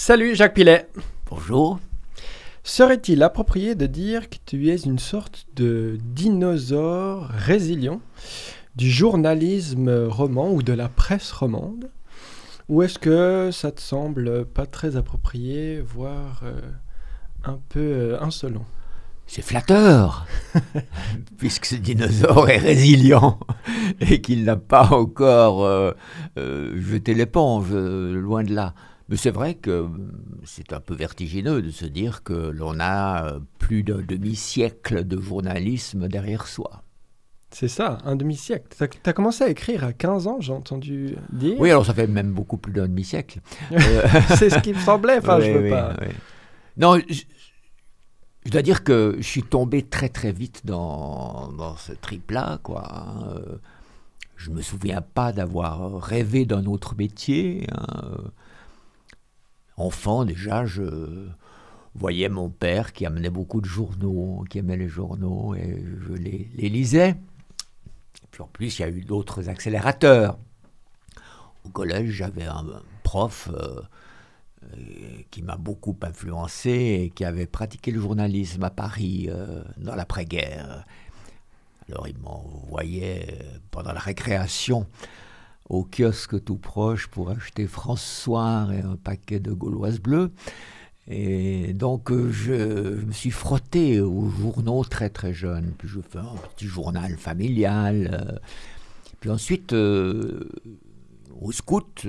Salut Jacques Pilet. Bonjour. Serait-il approprié de dire que tu es une sorte de dinosaure résilient du journalisme roman ou de la presse romande Ou est-ce que ça te semble pas très approprié, voire euh, un peu euh, insolent c'est flatteur, puisque ce dinosaure est résilient et qu'il n'a pas encore euh, jeté l'éponge, loin de là. Mais c'est vrai que c'est un peu vertigineux de se dire que l'on a euh, plus d'un demi-siècle de journalisme derrière soi. C'est ça, un demi-siècle. Tu as, commencé à écrire à 15 ans, j'ai entendu dire. Oui, alors ça fait même beaucoup plus d'un demi-siècle. c'est ce qui me semblait, enfin, je veux pas. Non, je, dois dire que je suis tombé très très vite dans, ce trip-là, quoi. Hein. Euh, je me souviens pas d'avoir rêvé d'un autre métier. Hein enfant déjà, je voyais mon père qui amenait beaucoup de journaux, qui aimait les journaux, et je les, lisais. puis en plus, il y a eu d'autres accélérateurs. Au collège, j'avais un prof euh, euh, qui m'a beaucoup influencé et qui avait pratiqué le journalisme à Paris euh, dans l'après-guerre. Alors il m'envoyait pendant la récréation au kiosque tout proche pour acheter François et un paquet de Gauloises bleues. Et donc, euh, je, me suis frotté aux journaux très très jeune. Puis je fais un petit journal familial. Euh. Puis ensuite, euh, au scout,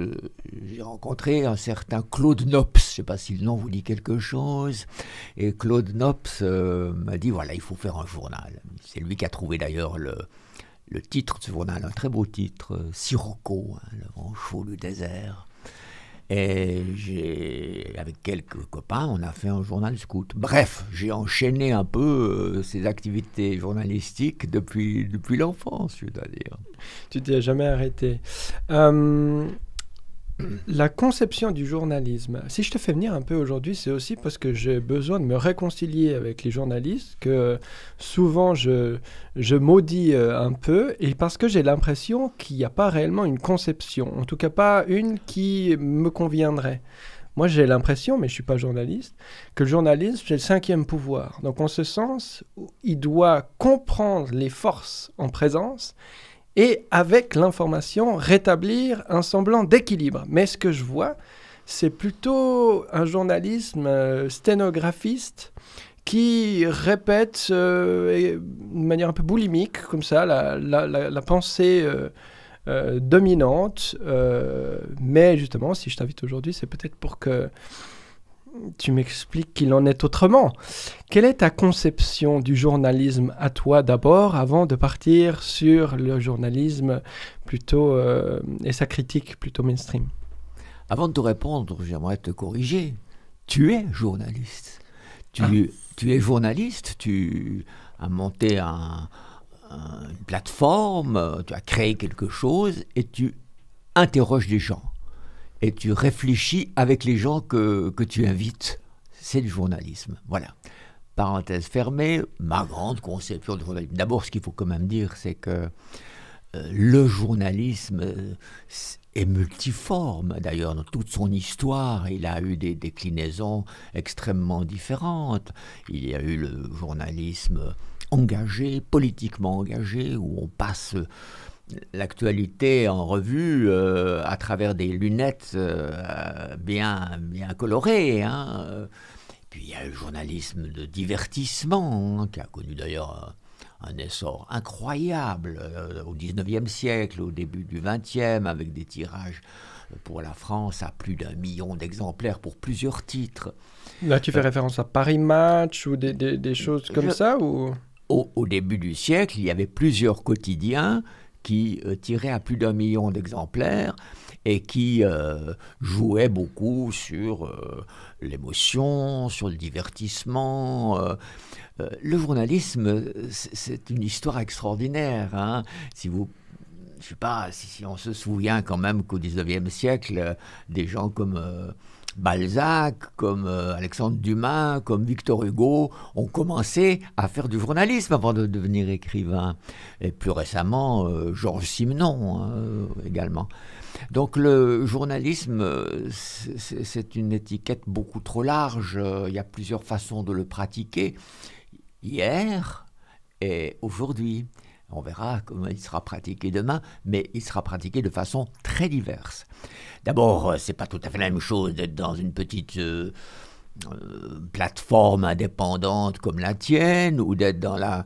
j'ai rencontré un certain Claude Nops. Je ne sais pas si le nom vous dit quelque chose. Et Claude Nops m'a dit voilà, il faut faire un journal. C'est lui qui a trouvé d'ailleurs le, le titre de ce journal, un très beau titre, euh, Sirocco, hein, le vent chaud du désert. Et j'ai, avec quelques copains, on a fait un journal scout. Bref, j'ai enchaîné un peu euh, ces activités journalistiques depuis, depuis l'enfance, je dois dire. Tu t'es jamais arrêté. Euh, la conception du journalisme. Si je te fais venir un peu aujourd'hui, c'est aussi parce que j'ai besoin de me réconcilier avec les journalistes, que souvent je, je maudis euh, un peu, et parce que j'ai l'impression qu'il n'y a pas réellement une conception, en tout cas pas une qui me conviendrait. Moi, j'ai l'impression, mais je ne suis pas journaliste, que le journalisme, c'est le cinquième pouvoir. Donc, en ce sens, il doit comprendre les forces en présence et avec l'information rétablir un semblant d'équilibre. Mais ce que je vois, c'est plutôt un journalisme euh, sténographiste qui répète euh, de manière un peu boulimique, comme ça, la, pensée euh, dominante. mais justement, si je t'invite aujourd'hui, c'est peut-être pour que tu m'expliques qu'il en est autrement. Quelle est ta conception du journalisme à toi d'abord, avant de partir sur le journalisme plutôt euh, et sa critique plutôt mainstream Avant de te répondre, j'aimerais te corriger. Tu es journaliste. Tu, ah. es journaliste. Tu as monté une plateforme, tu as créé quelque chose et tu interroges des gens et tu réfléchis avec les gens que, tu invites. C'est du journalisme. Voilà. Parenthèse fermée, ma grande conception de journalisme. D'abord, ce qu'il faut quand même dire, c'est que euh, le journalisme euh, est multiforme. D'ailleurs, dans toute son histoire, il a eu des déclinaisons extrêmement différentes. Il y a eu le journalisme engagé, politiquement engagé, où on passe l'actualité en revue euh, à travers des lunettes euh, bien, bien colorées. Hein. Puis il y a le journalisme de divertissement, hein, qui a connu d'ailleurs un, essor incroyable euh, au 19e siècle, au début du 20e, avec des tirages pour la France à plus d'un million d'exemplaires pour plusieurs titres. Là, tu fais référence à Paris Match ou des, des, choses comme ça ou... Au, au, début du siècle, il y avait plusieurs quotidiens qui euh, tirait à plus d'un million d'exemplaires et qui euh, jouait beaucoup sur euh, l'émotion, sur le divertissement. le journalisme, c'est une histoire extraordinaire. Hein. Si vous je sais pas si, si on se souvient quand même qu'au 19e siècle, des gens comme Balzac, comme euh, Alexandre Dumas, comme Victor Hugo ont commencé à faire du journalisme avant de devenir écrivain. Et plus récemment, euh, Georges Simenon hein, également. Donc le journalisme, c'est une étiquette beaucoup trop large. Il y a plusieurs façons de le pratiquer. Hier et aujourd'hui. On verra comment il sera pratiqué demain, mais il sera pratiqué de façon très diverse. D'abord, euh, c'est pas tout à fait la même chose d'être dans une petite euh, euh, plateforme indépendante comme la tienne ou d'être dans la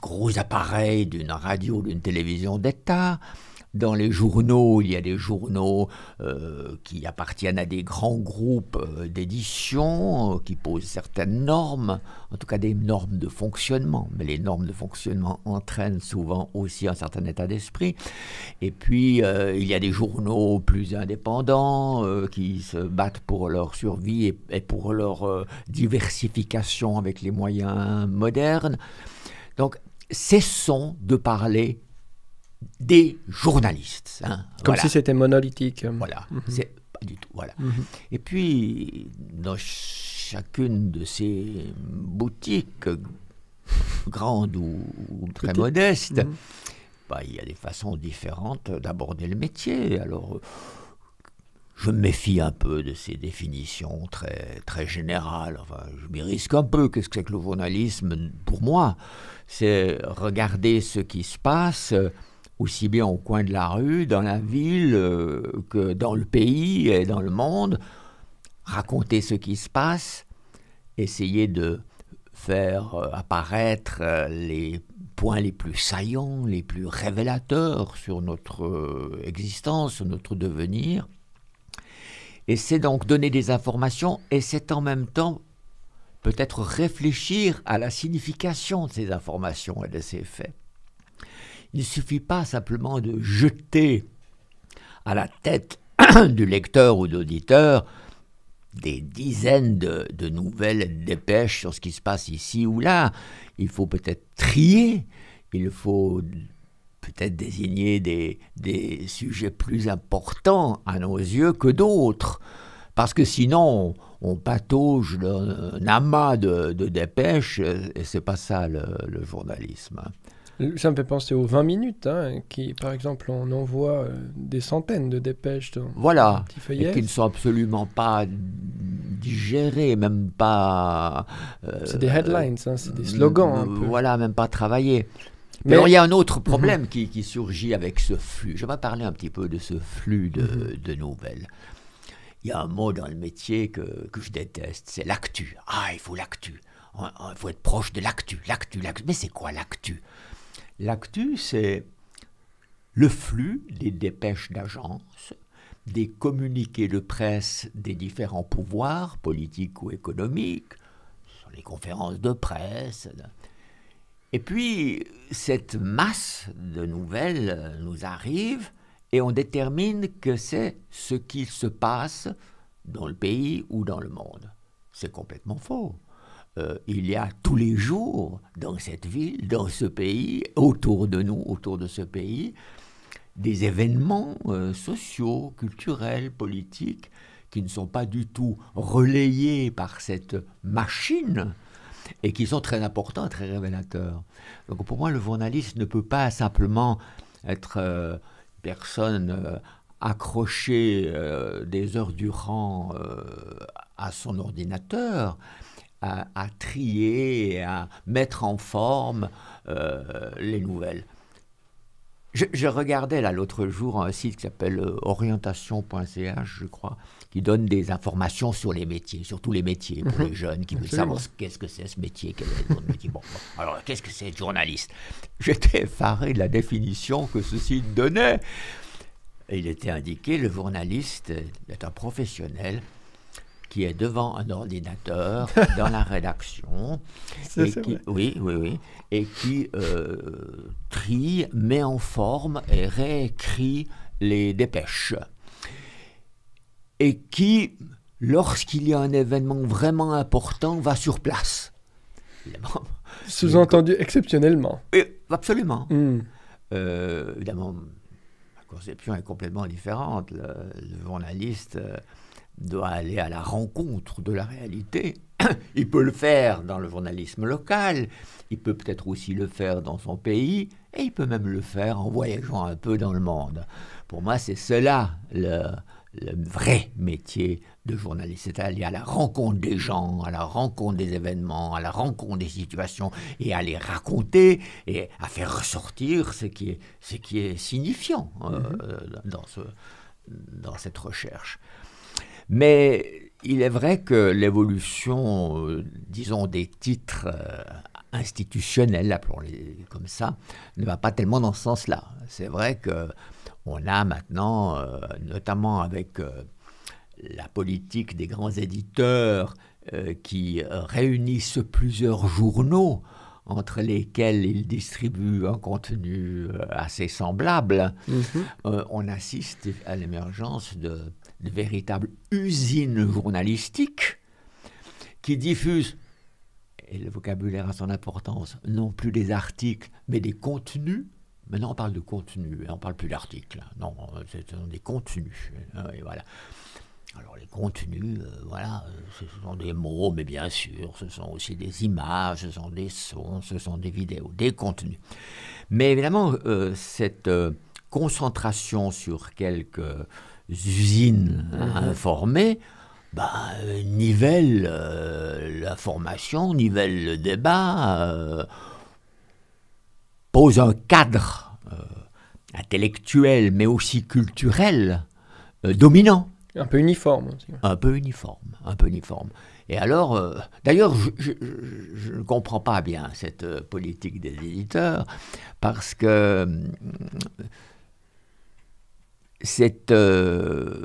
gros appareil d'une radio, d'une télévision d'État dans les journaux, il y a des journaux euh, qui appartiennent à des grands groupes euh, d'édition, euh, qui posent certaines normes, en tout cas des normes de fonctionnement. Mais les normes de fonctionnement entraînent souvent aussi un certain état d'esprit. Et puis, il y a des journaux plus indépendants qui se battent pour leur survie et pour leur diversification avec les moyens modernes. Donc, cessons de parler des journalistes. Hein, Comme si c'était monolithique. Voilà, mhm. c'est pas du tout. Voilà. Mhm. Et puis, dans chacune de ces boutiques, grandes ou, très modestes, mhm. bah, il y a des façons différentes d'aborder le métier. Alors, je me méfie un peu de ces définitions très, très générales. Enfin, je m'y risque un peu. Qu'est-ce que c'est que le journalisme Pour moi, c'est regarder ce qui se passe aussi bien au coin de la rue, dans la ville, euh, que dans le pays et dans le monde, raconter ce qui se passe, essayer de faire euh, apparaître euh, les points les plus saillants, les plus révélateurs sur notre existence, sur notre devenir. Et c'est donc donner des informations et c'est en même temps peut-être réfléchir à la signification de ces informations et de ces faits. Il ne suffit pas simplement de jeter à la tête du lecteur ou d'auditeur des dizaines de, nouvelles dépêches sur ce qui se passe ici ou là. Il faut peut-être trier, il faut peut-être désigner des, sujets plus importants à nos yeux que d'autres. Parce que sinon, on patauge un amas de, dépêches, et c'est pas ça le journalisme. Ça me fait penser aux 20 minutes, hein, qui, par exemple, on envoie euh, des centaines de dépêches voilà, et qui ne sont absolument pas digérées, même pas. Euh, c'est des headlines, hein, c'est des euh, slogans. Un peu. Voilà, même pas travaillés. Mais, alors, il y a un autre mhm. problème qui, qui, surgit avec ce flux. Je vais parler un petit peu de ce flux de, mhm. de nouvelles. Il y a un mot dans le métier que, que je déteste, c'est l'actu. Ah, il faut l'actu. Il faut être proche de l'actu, l'actu, l'actu. Mais c'est quoi l'actu L'actu, c'est le flux des dépêches d'agences, des communiqués de presse des différents pouvoirs, politiques ou économiques, sur les conférences de presse. Et puis, cette masse de nouvelles nous arrive et on détermine que c'est ce qui se passe dans le pays ou dans le monde. C'est complètement faux. Euh, il y a tous les jours dans cette ville, dans ce pays, autour de nous, autour de ce pays, des événements euh, sociaux, culturels, politiques, qui ne sont pas du tout relayés par cette machine et qui sont très importants, très révélateurs. Donc pour moi, le journaliste ne peut pas simplement être euh, personne accrochée des heures durant à son ordinateur, à, trier et à mettre en forme euh, les nouvelles. Je, regardais là l'autre jour un site qui s'appelle euh, orientation.ch, je crois, qui donne des informations sur les métiers, sur tous les métiers pour mhm. les jeunes qui veulent savoir qu'est-ce que c'est ce métier, quel est le métier. alors qu'est-ce que c'est journaliste J'étais effaré de la définition que ce site donnait. Il était indiqué le journaliste est un professionnel qui est devant un ordinateur dans la rédaction. et qui, Oui, oui, oui. Et qui euh, trie, met en forme et réécrit les dépêches. Et qui, lorsqu'il y a un événement vraiment important, va sur place. Sous-entendu exceptionnellement. absolument. Hmm. Euh, évidemment, la conception est complètement différente. Le, journaliste doit aller à la rencontre de la réalité. Il peut le faire dans le journalisme local, il peut peut-être aussi le faire dans son pays, et il peut même le faire en voyageant un peu dans le monde. Pour moi, c'est cela le, vrai métier de journaliste, cest aller à la rencontre des gens, à la rencontre des événements, à la rencontre des situations, et à les raconter et à faire ressortir ce qui est, ce signifiant euh, mhm. dans cette recherche. Mais il est vrai que l'évolution, euh, disons, des titres euh, institutionnels, appelons-les comme ça, ne va pas tellement dans ce sens-là. C'est vrai que on a maintenant, euh, notamment avec la politique des grands éditeurs qui réunissent plusieurs journaux entre lesquels ils distribuent un contenu assez semblable, mm-hmm. on assiste à l'émergence de de véritable usine journalistique qui diffuse, et le vocabulaire a son importance, non plus des articles, mais des contenus. Maintenant, on parle de contenus, hein, on ne parle plus d'articles. Non, ce sont des contenus. Hein, et voilà. Alors les contenus, euh, voilà, ce sont des mots, mais bien sûr, ce sont aussi des images, ce sont des sons, ce sont des vidéos, des contenus. Mais évidemment, euh, cette euh, concentration sur quelques usines mhm. informées, bah, ben, nivellent euh, la formation, nivellent le débat, euh, pose un cadre euh, intellectuel mais aussi culturel dominant. Un peu uniforme. Un peu uniforme, un peu uniforme. Et alors, d'ailleurs, je, ne comprends pas bien cette politique des éditeurs, parce que cette euh,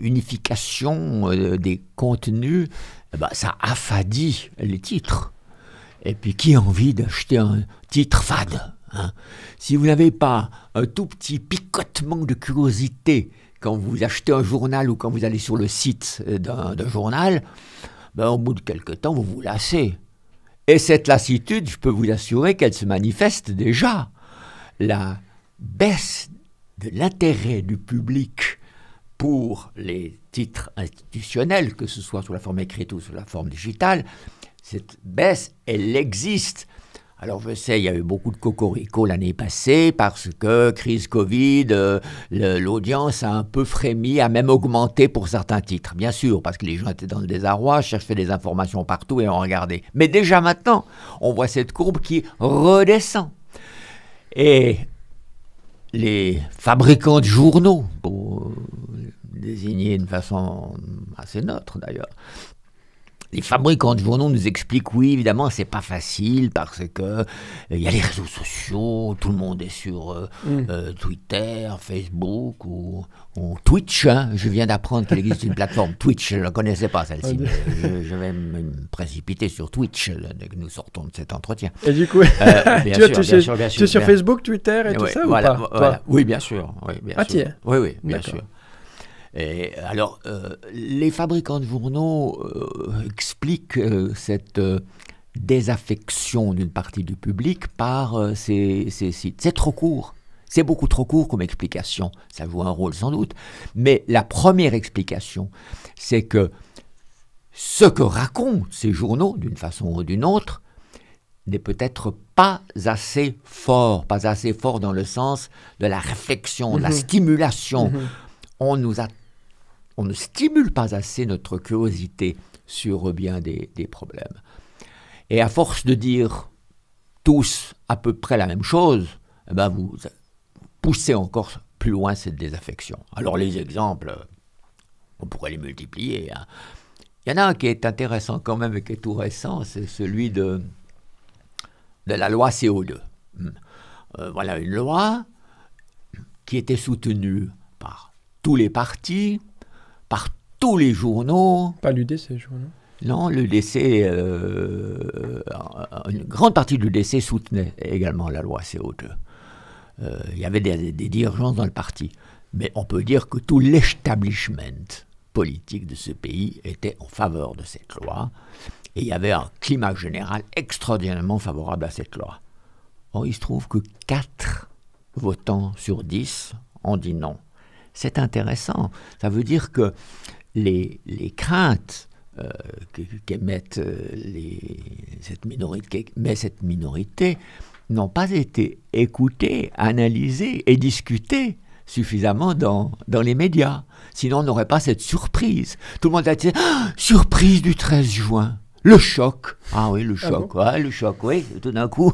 unification euh, des contenus, eh ben, ça affadit les titres. Et puis qui a envie d'acheter un titre fade hein? Si vous n'avez pas un tout petit picotement de curiosité quand vous achetez un journal ou quand vous allez sur le site d'un journal, ben, au bout de quelque temps, vous vous lassez. Et cette lassitude, je peux vous assurer qu'elle se manifeste déjà. La baisse de l'intérêt du public pour les titres institutionnels, que ce soit sous la forme écrite ou sous la forme digitale, cette baisse, elle existe. Alors je sais, il y a eu beaucoup de cocorico l'année passée parce que crise Covid, euh, l'audience a un peu frémi, a même augmenté pour certains titres, bien sûr, parce que les gens étaient dans le désarroi, cherchaient des informations partout et ont regardé. Mais déjà maintenant, on voit cette courbe qui redescend. Et les fabricants de journaux, pour désigner une façon assez neutre d'ailleurs, les fabricants de journaux nous expliquent, oui, évidemment, c'est pas facile parce que euh, il y a les réseaux sociaux, tout le monde est sur euh, euh, Twitter, Facebook ou, Twitch. Hein. Je viens d'apprendre qu'il existe une plateforme Twitch, je ne la connaissais pas celle-ci. Ah, je, vais me précipiter sur Twitch dès que nous sortons de cet entretien. Et du coup, tu, es sur Facebook, Twitter et tout ça ou pas Oui, bien sûr. Oui, bien ah, Oui, oui, bien sûr alors, euh, les fabricants de journaux euh, expliquent euh, cette désaffection d'une partie du public par ces, sites. C'est trop court. C'est beaucoup trop court comme explication. Ça joue un rôle sans doute. Mais la première explication, c'est que ce que racontent ces journaux, d'une façon ou d'une autre, n'est peut-être pas assez fort, pas assez fort dans le sens de la réflexion, de la mhm. stimulation. Mhm. On nous a on ne stimule pas assez notre curiosité sur bien des, problèmes. Et à force de dire tous à peu près la même chose, eh ben, vous poussez encore plus loin cette désaffection. Alors les exemples, on pourrait les multiplier. Hein. Il y en a un qui est intéressant quand même et qui est tout récent, c'est celui de, de la loi CO2. Hmm. Euh, voilà une loi qui était soutenue par tous les partis, par tous les journaux. Pas l'UDC, dire. Non, l'UDC, euh, une grande partie du l'UDC soutenait également la loi CO2. Euh, il y avait des, des, dans le parti. Mais on peut dire que tout l'establishment politique de ce pays était en faveur de cette loi. Et il y avait un climat général extraordinairement favorable à cette loi. Or, il se trouve que 4 votants sur 10 ont dit non c'est intéressant. Ça veut dire que les, craintes euh, qu'émettent euh, cette minorité, mais cette minorité n'ont pas été écoutées, analysées et discutées suffisamment dans, les médias. Sinon, on n'aurait pas cette surprise. Tout le monde a dit ah, Surprise du 13 juin le choc. Ah oui, le ah choc, ah le choc, oui. Tout d'un coup,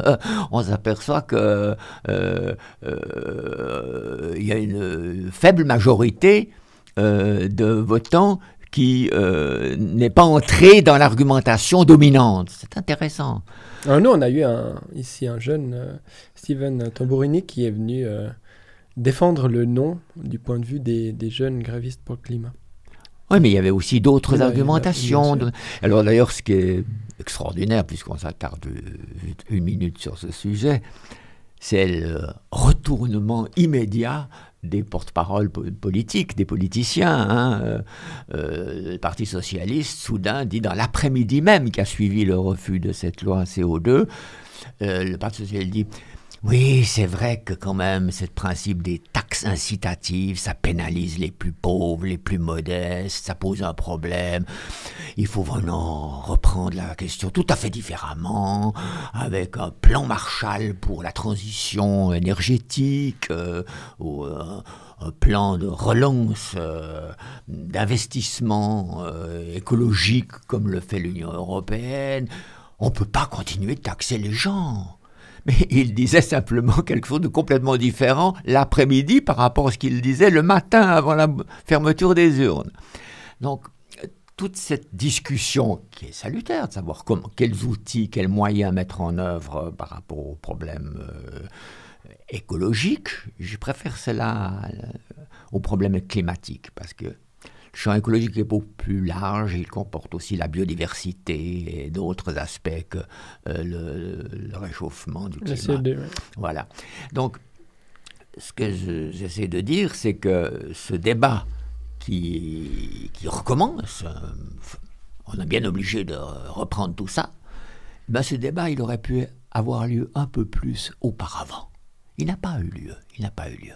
on s'aperçoit que euh, euh, y a une faible majorité euh, de votants qui n'est pas entrée dans l'argumentation dominante. C'est intéressant. Alors ah, nous, on a eu ici un jeune, Steven Tambourini, qui est venu défendre le nom du point de vue des, des jeunes grévistes pour le climat. Oui, mais il y avait aussi d'autres argumentations. Alors d'ailleurs, ce qui est extraordinaire, puisqu'on s'attarde une minute sur ce sujet, c'est le retournement immédiat des porte-paroles politiques, des politiciens. Hein. Euh, euh, le Parti socialiste, soudain, dit dans l'après-midi même qui a suivi le refus de cette loi CO2, euh, le Parti socialiste dit oui, c'est vrai que quand même, ce principe des taxes incitatives, ça pénalise les plus pauvres, les plus modestes, ça pose un problème. Il faut vraiment reprendre la question tout à fait différemment, avec un plan Marshall pour la transition énergétique, euh, ou euh, un plan de relance euh, d'investissement écologique comme le fait l'Union européenne. On ne peut pas continuer de taxer les gens mais il disait simplement quelque chose de complètement différent l'après-midi par rapport à ce qu'il disait le matin avant la fermeture des urnes. Donc, toute cette discussion qui est salutaire de savoir comment, quels outils, quels moyens mettre en œuvre euh, par rapport aux problèmes euh, écologiques, je préfère cela euh, aux problèmes climatiques parce que le champ écologique est beaucoup plus large, il comporte aussi la biodiversité et d'autres aspects que euh, le, réchauffement du climat. Voilà. Donc, ce que j'essaie de dire, c'est que ce débat qui, qui recommence, euh, on est bien obligé de reprendre tout ça, ben ce débat, il aurait pu avoir lieu un peu plus auparavant. Il n'a pas eu lieu. Il n'a pas eu lieu.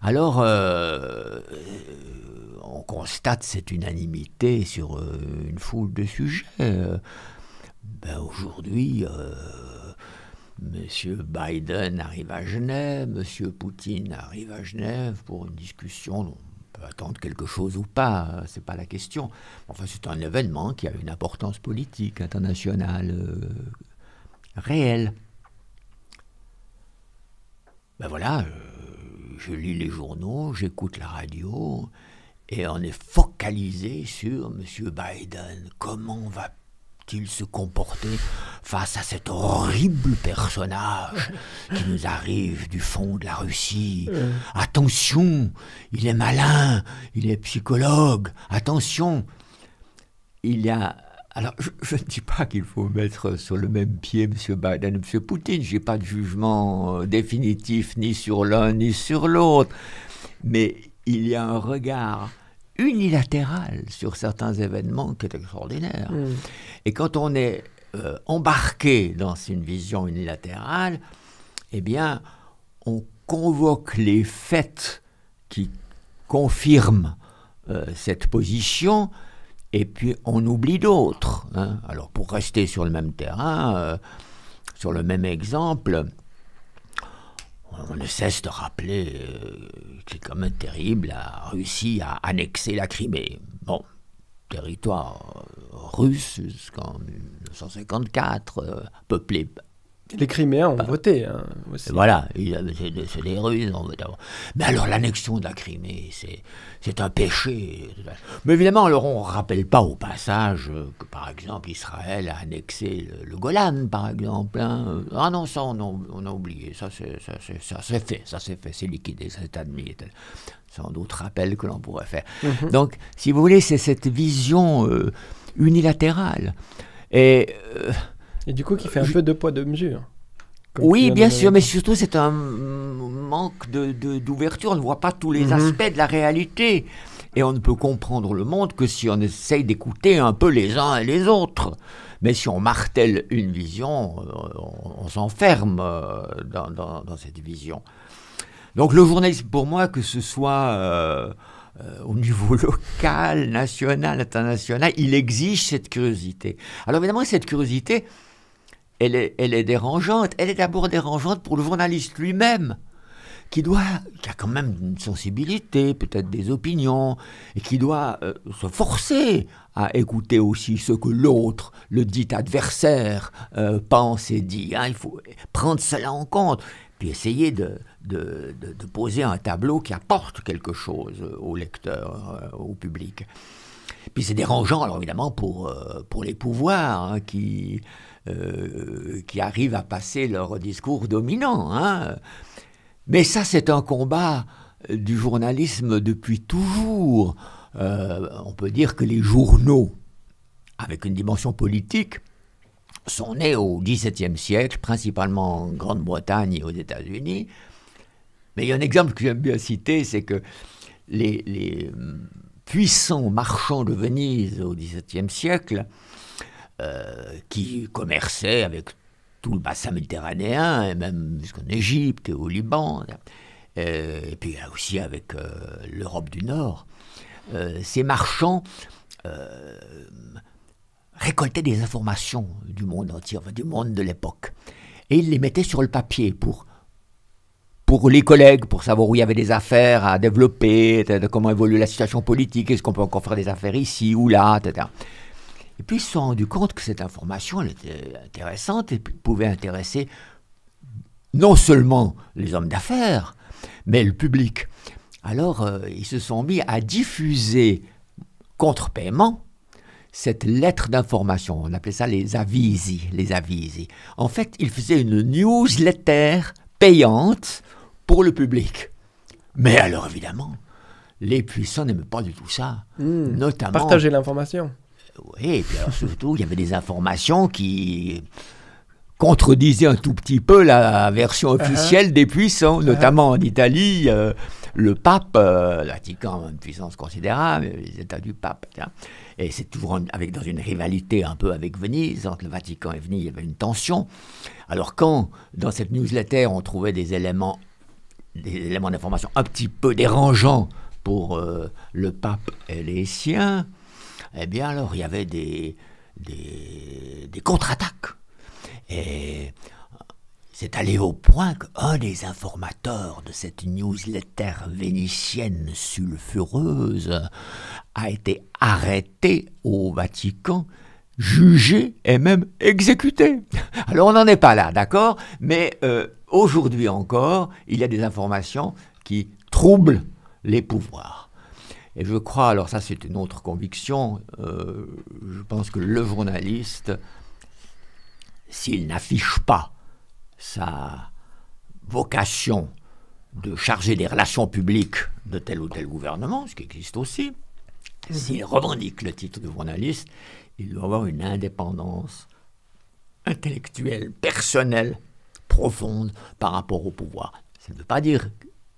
Alors, euh, euh, on constate cette unanimité sur euh, une foule de sujets. Ben, aujourd'hui, M. Biden arrive à Genève, M. Poutine arrive à Genève pour une discussion. On peut attendre quelque chose ou pas, hein, ce n'est pas la question. Enfin, c'est un événement qui a une importance politique internationale réelle. Ben voilà je lis les journaux, j'écoute la radio, et on est focalisé sur M. Biden. Comment va-t-il se comporter face à cet horrible personnage qui nous arrive du fond de la Russie Attention, il est malin, il est psychologue, attention. Il y a alors, je, ne dis pas qu'il faut mettre sur le même pied M. Biden et M. Poutine. Je n'ai pas de jugement euh, définitif ni sur l'un ni sur l'autre. Mais il y a un regard unilatéral sur certains événements qui est extraordinaire. Mm. Et quand on est euh, embarqué dans une vision unilatérale, eh bien, on convoque les faits qui confirment euh, cette position et puis on oublie d'autres. Hein. Alors pour rester sur le même terrain, euh, sur le même exemple, on ne cesse de rappeler euh, que c'est quand même terrible, la Russie a annexé la Crimée. Bon, territoire russe jusqu'en 1954, euh, peuplé les Criméens ont voté. Hein, voilà, c'est des Russes. Mais alors l'annexion de la Crimée, c'est un péché. Mais évidemment, on ne rappelle pas au passage euh, que, par exemple, Israël a annexé le, Golan, par exemple. Hein. Ah non, ça, on, a oublié. Ça, c'est fait, ça c'est fait, c'est liquidé, c'est admis. Sans doute rappel que l'on pourrait faire. Mhm. Donc, si vous voulez, c'est cette vision euh, unilatérale. Et... Euh, et du coup, qui fait un peu deux poids, deux mesures. Oui, bien sûr, mais surtout c'est un manque d'ouverture. De, d'ouverture. on ne voit pas tous les mhm. aspects de la réalité. Et on ne peut comprendre le monde que si on essaye d'écouter un peu les uns et les autres. Mais si on martèle une vision, euh, on, s'enferme euh, dans, cette vision. Donc le journalisme, pour moi, que ce soit euh, au niveau local, national, international, il exige cette curiosité. Alors évidemment, cette curiosité, elle est, dérangeante. Elle est d'abord dérangeante pour le journaliste lui-même, qui doit, qui a quand même une sensibilité, peut-être des opinions, et qui doit euh, se forcer à écouter aussi ce que l'autre, le dit adversaire, euh, pense et dit. Hein, il faut prendre cela en compte, puis essayer de, poser un tableau qui apporte quelque chose euh, au lecteur, au public c'est dérangeant, alors évidemment, pour, euh, pour les pouvoirs hein, qui, euh, qui arrivent à passer leur discours dominant. Hein. Mais ça, c'est un combat du journalisme depuis toujours. Euh, on peut dire que les journaux, avec une dimension politique, sont nés au XVIIe siècle, principalement en Grande-Bretagne et aux États-Unis. Mais il y a un exemple que j'aime bien citer, c'est que les puissants marchands de Venise au XVIIe siècle, euh, qui commerçaient avec tout le bassin méditerranéen, et même jusqu'en Égypte et au Liban, euh, et puis aussi avec euh, l'Europe du Nord, ces marchands récoltaient des informations du monde entier, du monde de l'époque, et ils les mettaient sur le papier pour pour les collègues, pour savoir où il y avait des affaires à développer, comment évolue la situation politique, est-ce qu'on peut encore faire des affaires ici ou là, etc. Et puis ils se sont rendus compte que cette information elle était intéressante et pouvait intéresser non seulement les hommes d'affaires, mais le public. Alors euh, ils se sont mis à diffuser contre paiement cette lettre d'information. On appelait ça les avisi, les avisi. En fait, ils faisaient une newsletter payante pour le public. Mais alors évidemment, les puissants n'aiment pas du tout ça. Hmm. Partager l'information. Oui, et puis surtout, il y avait des informations qui contredisaient un tout petit peu la version uh-huh. officielle des puissants, uh-huh. notamment en Italie, euh, le pape, euh, le Vatican, une puissance considérable, les États du pape. Et c'est toujours avec, dans une rivalité un peu avec Venise, entre le Vatican et Venise, il y avait une tension. Alors quand, dans cette newsletter, on trouvait des éléments des éléments d'information un petit peu dérangeants pour euh, le pape et les siens, eh bien alors il y avait des, des, contre-attaques. Et c'est allé au point qu'un des informateurs de cette newsletter vénitienne sulfureuse a été arrêté au Vatican jugé et même exécuté. Alors on n'en est pas là, d'accord Mais euh, aujourd'hui encore, il y a des informations qui troublent les pouvoirs. Et je crois, alors ça c'est une autre conviction, euh, je pense que le journaliste, s'il n'affiche pas sa vocation de charger des relations publiques de tel ou tel gouvernement, ce qui existe aussi, mhm. s'il revendique le titre de journaliste, il doit avoir une indépendance intellectuelle, personnelle, profonde par rapport au pouvoir. Ça ne veut pas dire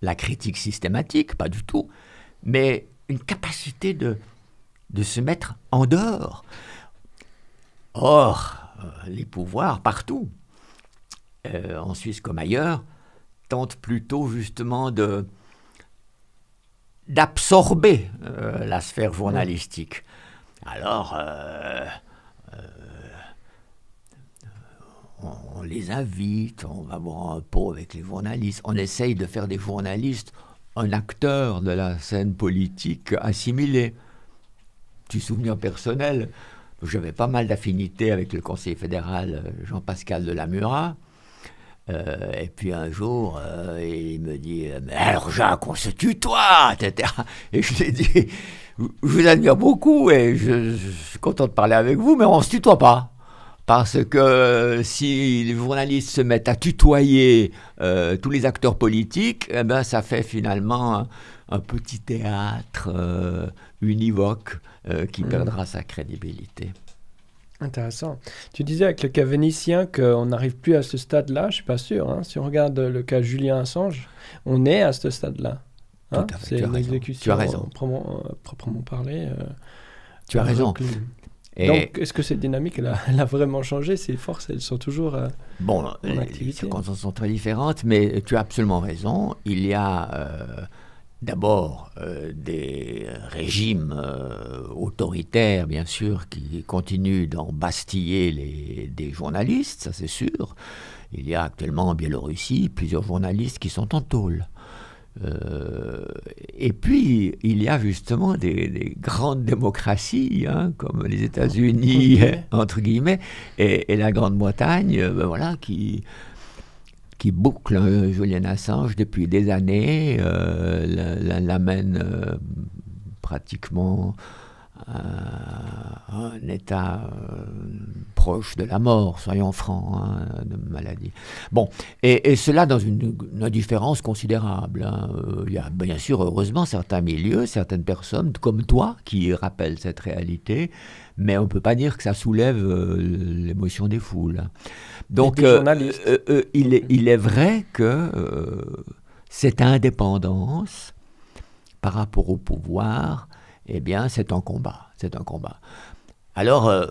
la critique systématique, pas du tout, mais une capacité de, de se mettre en dehors. Or, euh, les pouvoirs partout, euh, en Suisse comme ailleurs, tentent plutôt justement de d'absorber euh, la sphère journalistique. Alors, on, les invite, on va boire un pot avec les journalistes, on essaye de faire des journalistes un acteur de la scène politique assimilé. Petit souvenir personnel, j'avais pas mal d'affinités avec le conseiller fédéral euh, Jean-Pascal la Murat euh, et puis un jour, euh, il me dit Mais alors, Jacques, on se tutoie etc. Et je lui ai dit Je vous admire beaucoup et je, suis content de parler avec vous, mais on se tutoie pas parce que euh, si les journalistes se mettent à tutoyer euh, tous les acteurs politiques, eh ben, ça fait finalement un, petit théâtre euh, univoque qui mmh. perdra sa crédibilité. Intéressant. Tu disais avec le cas vénitien qu'on n'arrive plus à ce stade-là, je ne suis pas sûr. Hein. Si on regarde le cas Julien Assange, on est à ce stade-là. Hein. C'est une exécution tu as raison. proprement, proprement tu as raison. Donc, est-ce que cette dynamique, elle a, vraiment changé Ces forces, elles sont toujours euh, bon, en euh, activité. sont très différentes, mais tu as absolument raison. Il y a euh, d'abord des régimes autoritaires, bien sûr, qui continuent d'embastiller les, des journalistes, ça c'est sûr. Il y a actuellement en Biélorussie plusieurs journalistes qui sont en tôle. Euh, et puis, il y a justement des, grandes démocraties, hein, comme les États-Unis, entre guillemets, et, la Grande-Bretagne, euh, ben voilà, qui, qui boucle hein, Julian Assange depuis des années, euh, l'amène euh, pratiquement euh, un état euh, proche de la mort, soyons francs, hein, de maladie. Bon, et, cela dans une, différence indifférence considérable. Hein. Euh, il y a bien sûr, heureusement, certains milieux, certaines personnes comme toi qui rappellent cette réalité, mais on ne peut pas dire que ça soulève l'émotion des foules. Donc, il, est, vrai que cette indépendance par rapport au pouvoir eh bien, c'est un combat. C'est un combat. Alors, euh,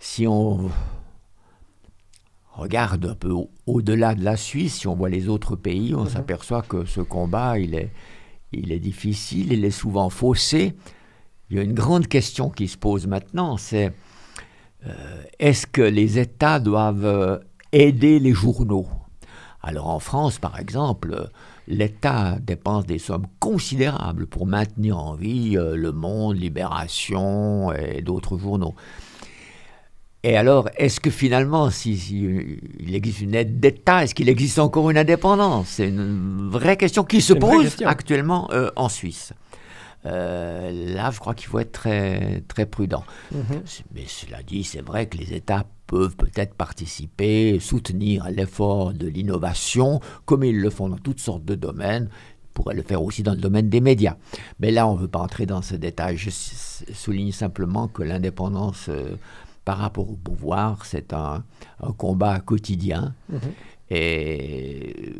si on regarde un peu au-delà de la Suisse, si on voit les autres pays, on mhm. s'aperçoit que ce combat, il est, difficile, il est souvent faussé. Il y a une grande question qui se pose maintenant, c'est euh, est-ce que les États doivent euh, aider les journaux Alors en France, par exemple, l'État dépense des sommes considérables pour maintenir en vie euh, Le Monde, Libération et d'autres journaux. Et alors, est-ce que finalement, s'il si, il existe une aide d'État, est-ce qu'il existe encore une indépendance C'est une vraie question qui se pose actuellement euh, en Suisse. Euh, là, je crois qu'il faut être très, très prudent. Mm-hmm. Mais cela dit, c'est vrai que les États peuvent peut-être participer, soutenir l'effort de l'innovation, comme ils le font dans toutes sortes de domaines, pourraient le faire aussi dans le domaine des médias. Mais là, on ne veut pas entrer dans ce détail. Je souligne simplement que l'indépendance euh, par rapport au pouvoir, c'est un, combat quotidien. Mm-hmm. Et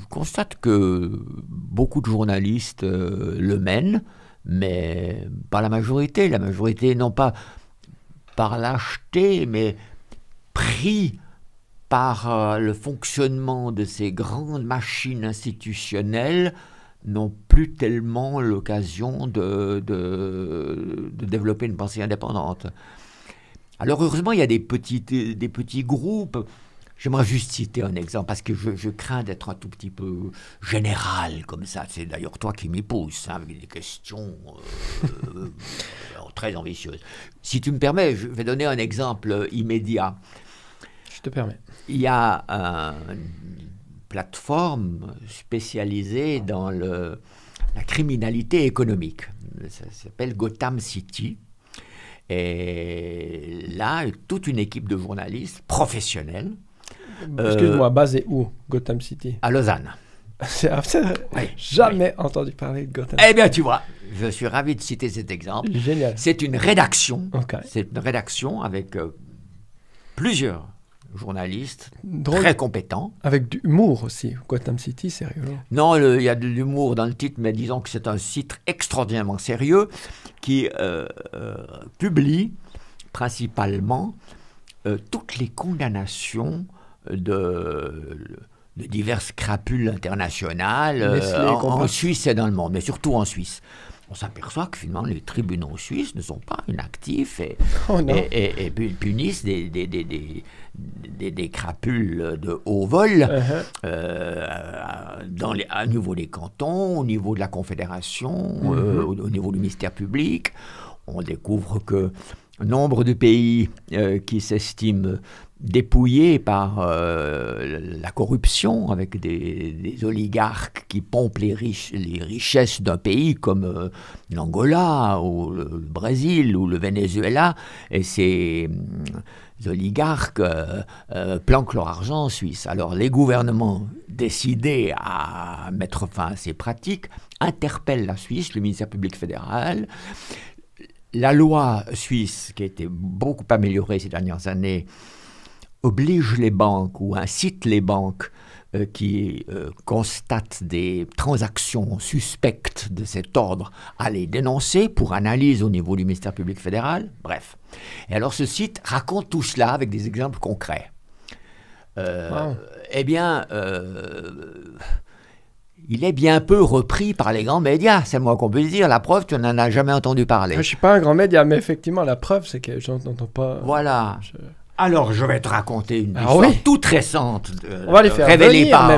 je constate que beaucoup de journalistes euh, le mènent, mais pas la majorité. La majorité, non pas par lâcheté, mais pris par euh, le fonctionnement de ces grandes machines institutionnelles, n'ont plus tellement l'occasion de, de, de, développer une pensée indépendante. Alors heureusement, il y a des petits, des petits groupes. J'aimerais juste citer un exemple, parce que je, crains d'être un tout petit peu général comme ça. C'est d'ailleurs toi qui m'y pousse hein, avec des questions euh, très ambitieuses. Si tu me permets, je vais donner un exemple immédiat. Je te permets. Il y a une plateforme spécialisée dans le, la criminalité économique. Ça s'appelle Gotham City. Et là, toute une équipe de journalistes professionnels Excuse-moi, euh, basé où Gotham City À Lausanne. Jamais entendu parler de Gotham. Eh bien, tu vois, je suis ravi de citer cet exemple. C'est une rédaction. C'est une rédaction avec euh, plusieurs journalistes très compétents. Avec du humour aussi. Gotham City, sérieux. Non, il y a de l'humour dans le titre, mais disons que c'est un site extraordinairement sérieux qui euh, publie principalement toutes les condamnations de, de diverses crapules internationales euh, en, Suisse et dans le monde, mais surtout en Suisse. On s'aperçoit que finalement les tribunaux suisses ne sont pas inactifs et, oh punissent des, des, crapules de haut vol uh-huh. euh, dans les, à niveau des cantons, au niveau de la Confédération, mm-hmm. euh, au, niveau du ministère public. On découvre que nombre de pays qui s'estiment dépouillés par euh, la corruption, avec des, oligarques qui pompent les, richesses d'un pays comme euh, l'Angola ou le, Brésil ou le Venezuela, et ces euh, oligarques planquent leur argent en Suisse. Alors les gouvernements décidés à mettre fin à ces pratiques interpellent la Suisse, le ministère public fédéral, la loi suisse, qui a été beaucoup améliorée ces dernières années, oblige les banques ou incite les banques euh, qui euh, constatent des transactions suspectes de cet ordre à les dénoncer pour analyse au niveau du ministère public fédéral. Bref. Et alors ce site raconte tout cela avec des exemples concrets. Euh, eh bien, il est bien peu repris par les grands médias. C'est moi qu'on peut dire. La preuve, tu n'en as jamais entendu parler. Je ne suis pas un grand média, mais effectivement, la preuve, c'est que je n'entends pas. Voilà. Alors, je vais te raconter une ah histoire toute récente, révélée par,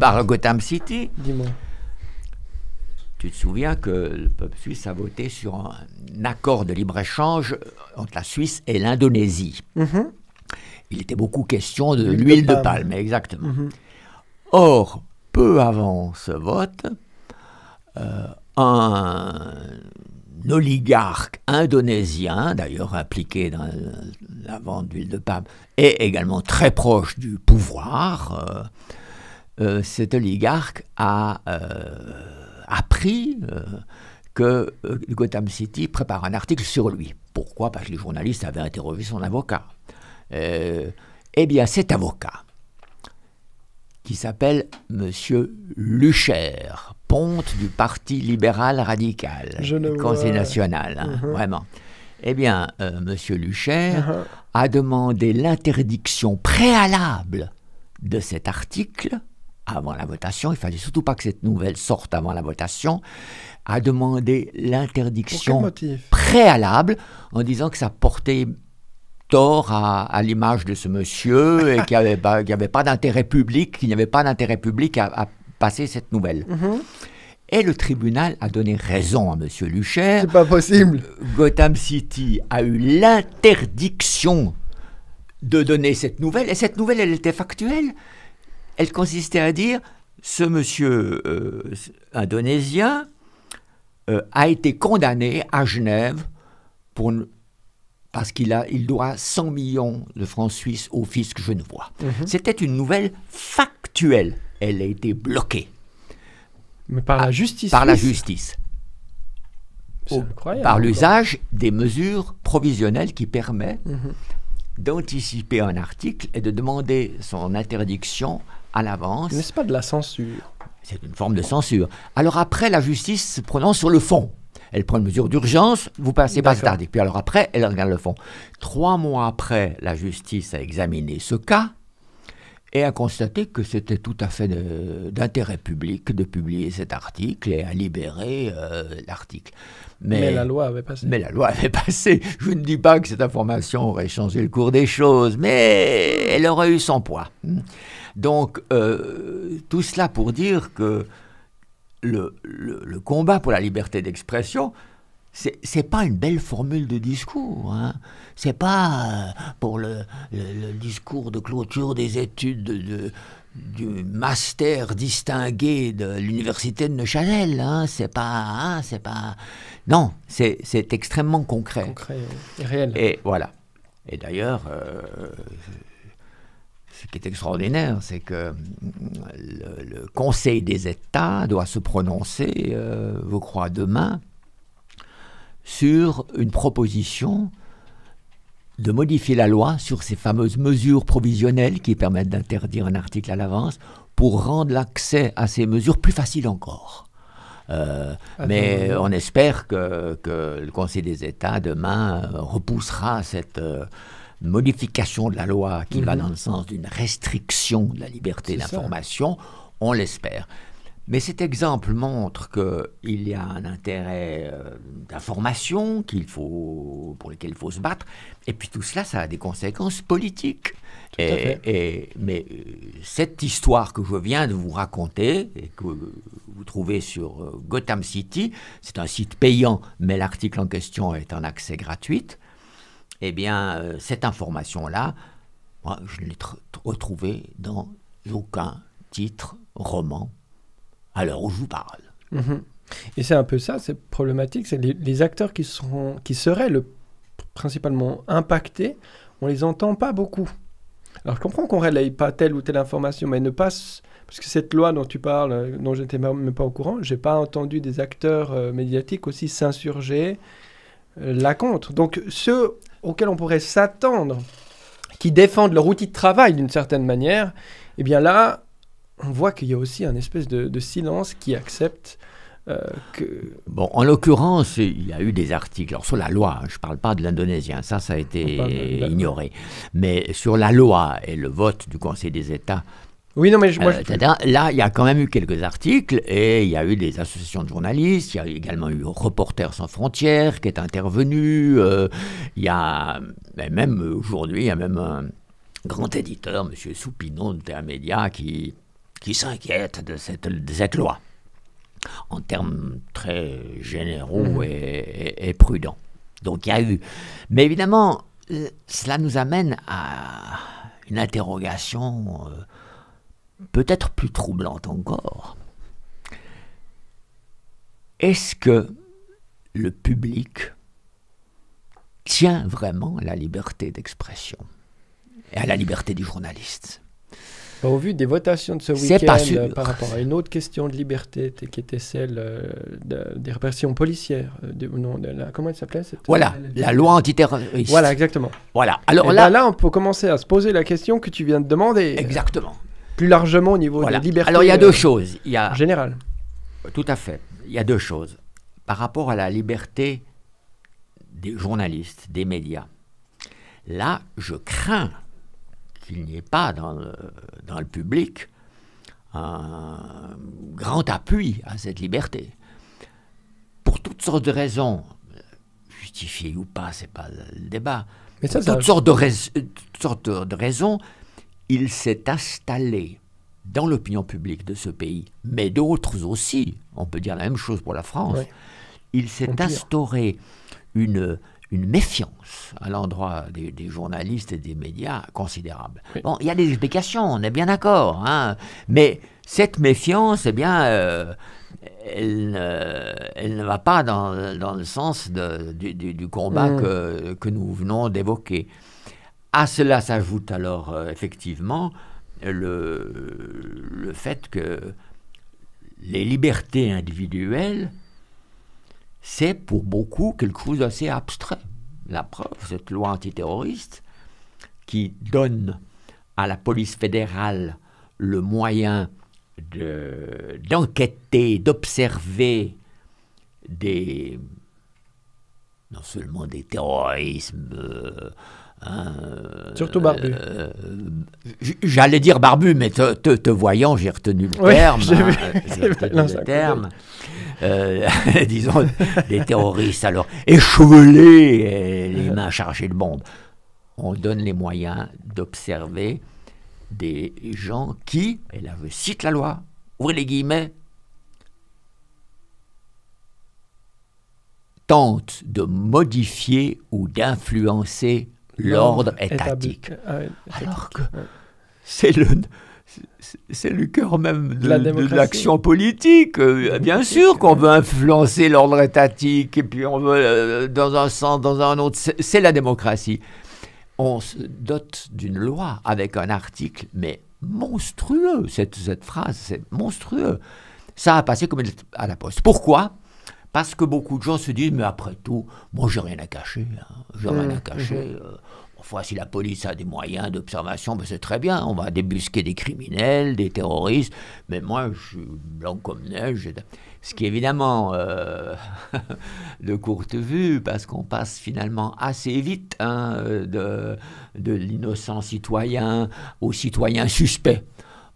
par, Gotham City. Dis-moi. Tu te souviens que le peuple suisse a voté sur un, accord de libre-échange euh, entre la Suisse et l'Indonésie. Mhm. Il était beaucoup question de l'huile de, palme, exactement. Mhm. Or, peu avant ce vote, euh, un oligarque indonésien, d'ailleurs impliqué dans la vente d'huile de palme, et également très proche du pouvoir. Euh, euh, cet oligarque a euh, appris que Gotham City prépare un article sur lui. Pourquoi Parce que les journalistes avaient interrogé son avocat. eh bien, cet avocat, qui s'appelle Monsieur Lucher, ponte du Parti libéral radical, le Conseil national, hein, uh-huh. vraiment. Eh bien, euh, Monsieur Lucher uh-huh. a demandé l'interdiction préalable de cet article avant la votation. Il fallait surtout pas que cette nouvelle sorte avant la votation. A demandé l'interdiction préalable en disant que ça portait tort à, l'image de ce monsieur et qu'il n'y avait, pas d'intérêt public, n'y avait pas d'intérêt public à passer cette nouvelle. Mhm. Et le tribunal a donné raison à monsieur Lucher. C'est pas possible. Euh, Gotham City a eu l'interdiction de donner cette nouvelle. Et cette nouvelle, elle était factuelle. Elle consistait à dire ce monsieur euh, indonésien euh, a été condamné à Genève pour parce qu'il il doit 100 millions de francs suisses au fisc genevois. Mhm. C'était une nouvelle factuelle elle a été bloquée. Mais par la ah, justice. Par la justice. par l'usage des mesures provisionnelles qui permettent mhm. d'anticiper un article et de demander son interdiction à l'avance. N'est-ce pas de la censure C'est une forme de censure. Alors après, la justice se prononce sur le fond. Elle prend une mesure d'urgence, vous passez pas cet article. Puis alors après, elle regarde le fond. Trois mois après, la justice a examiné ce cas et a constaté que c'était tout à fait d'intérêt public de publier cet article et a libéré euh, l'article. Mais, la loi avait passé. Mais la loi avait passé. Je ne dis pas que cette information aurait changé le cours des choses, mais elle aurait eu son poids. Donc, euh, tout cela pour dire que le, le combat pour la liberté d'expression, c'est pas une belle formule de discours. Hein. C'est pas euh, pour le, discours de clôture des études de, du master distingué de l'université de Neuchâtel. Hein. C'est pas, hein, c'est pas. Non, c'est extrêmement concret. Concret et réel. Et voilà. Et d'ailleurs, euh, ce qui est extraordinaire, c'est que euh, le, Conseil des États doit se prononcer, vous je crois, demain sur une proposition de modifier la loi sur ces fameuses mesures provisionnelles qui permettent d'interdire un article à l'avance pour rendre l'accès à ces mesures plus facile encore. Euh, ah, mais on espère que, le Conseil des États demain euh, repoussera cette euh, modification de la loi qui va mhm. dans le sens d'une restriction de la liberté d'information. On l'espère. Mais cet exemple montre qu'il y a un intérêt euh, d'information qu'il faut, pour lequel il faut se battre. Et puis tout cela, ça a des conséquences politiques. et, mais euh, cette histoire que je viens de vous raconter et que vous trouvez sur euh, Gotham City, c'est un site payant, mais l'article en question est en accès gratuit. Eh bien, cette information-là, moi, je ne l'ai retrouvée dans aucun titre roman à l'heure où je vous parle. Mhm. Et c'est un peu ça, c'est problématique, c'est les, acteurs qui, seront, qui seraient le, principalement impactés, on les entend pas beaucoup. Alors je comprends qu'on relaye pas telle ou telle information, mais ne pas... Parce que cette loi dont tu parles, euh, dont je n'étais même pas au courant, j'ai pas entendu des acteurs euh, médiatiques aussi s'insurger là euh, la contre. Donc ceux auxquels on pourrait s'attendre, qui défendent leur outil de travail d'une certaine manière, eh bien là, on voit qu'il y a aussi un espèce de, silence qui accepte euh, que... Bon, en l'occurrence, il y a eu des articles. Alors, sur la loi, hein, je ne parle pas de l'indonésien, ça, ça a été ignoré. Mais sur la loi et le vote du Conseil des États. Oui, non, mais je, euh, Là, il y a quand même eu quelques articles et il y a eu des associations de journalistes. Il y a également eu Reporters sans frontières qui est intervenu. Euh, il y a même aujourd'hui, il y a même un grand éditeur, M. Soupinon de Termédia, qui qui s'inquiète de cette, loi, en termes très généraux mhm. et, prudents. Donc il y a eu. Mais évidemment, euh, cela nous amène à une interrogation euh, peut-être plus troublante encore. Est-ce que le public tient vraiment à la liberté d'expression et à la liberté du journaliste bah, au vu des votations de ce week-end euh, par rapport à une autre question de liberté qui était celle euh, des répressions policières, euh, comment elle s'appelait Voilà, la, loi antiterroriste. Voilà, exactement. Voilà. Alors ben là, on peut commencer à se poser la question que tu viens de demander. Exactement. plus largement au niveau la la liberté. Alors il y a deux choses. Il général. Tout à fait. Il y a deux choses par rapport à la liberté des journalistes, des médias. Là, je crains il n'y ait pas dans le, dans le public un grand appui à cette liberté. Pour toutes sortes de raisons, justifiées ou pas, c'est pas le débat. Mais toutes, sortes de euh, de raisons, il s'est installé dans l'opinion publique de ce pays, mais d'autres aussi, on peut dire la même chose pour la France, il s'est instauré une, une méfiance à l'endroit des, journalistes et des médias considérable. Bon, il y a des explications, on est bien d'accord, hein. mais cette méfiance, eh bien, euh, elle, ne va pas dans, le sens du, combat mm. que, nous venons d'évoquer. À cela s'ajoute alors euh, effectivement le, le fait que les libertés individuelles c'est pour beaucoup quelque chose d'assez abstrait. La preuve, cette loi antiterroriste qui donne à la police fédérale le moyen d'enquêter, d'observer des non seulement des terrorismes, euh, euh, Surtout barbu. Euh, euh, j'allais dire barbu, mais te, voyant, j'ai retenu le terme. J'ai hein, retenu le terme. disons, des terroristes, alors, échevelés, et les mains chargées de bombes. On donne les moyens d'observer des gens qui, et là je cite la loi, ouvrez les guillemets, tentent de modifier ou d'influencer l'ordre étatique. Ah Alors que c'est le, c'est le cœur même de, l'action politique. Euh, bien sûr qu'on veut influencer l'ordre étatique, et puis on veut, euh, dans un sens, dans un autre, c'est la démocratie. On se dote d'une loi avec un article, mais monstrueux, cette phrase, c'est monstrueux. Ça a passé comme à la poste. Pourquoi parce que beaucoup de gens se disent, mais après tout, moi, j'ai rien à cacher. Hein. J'ai rien mmh, à cacher. Mmh. Euh. Enfin, si la police a des moyens d'observation, ben c'est très bien. On va débusquer des criminels, des terroristes. Mais moi, je suis blanc comme neige. Ce qui est évidemment euh, de courte vue, parce qu'on passe finalement assez vite hein, de, de l'innocent citoyen au citoyen suspect.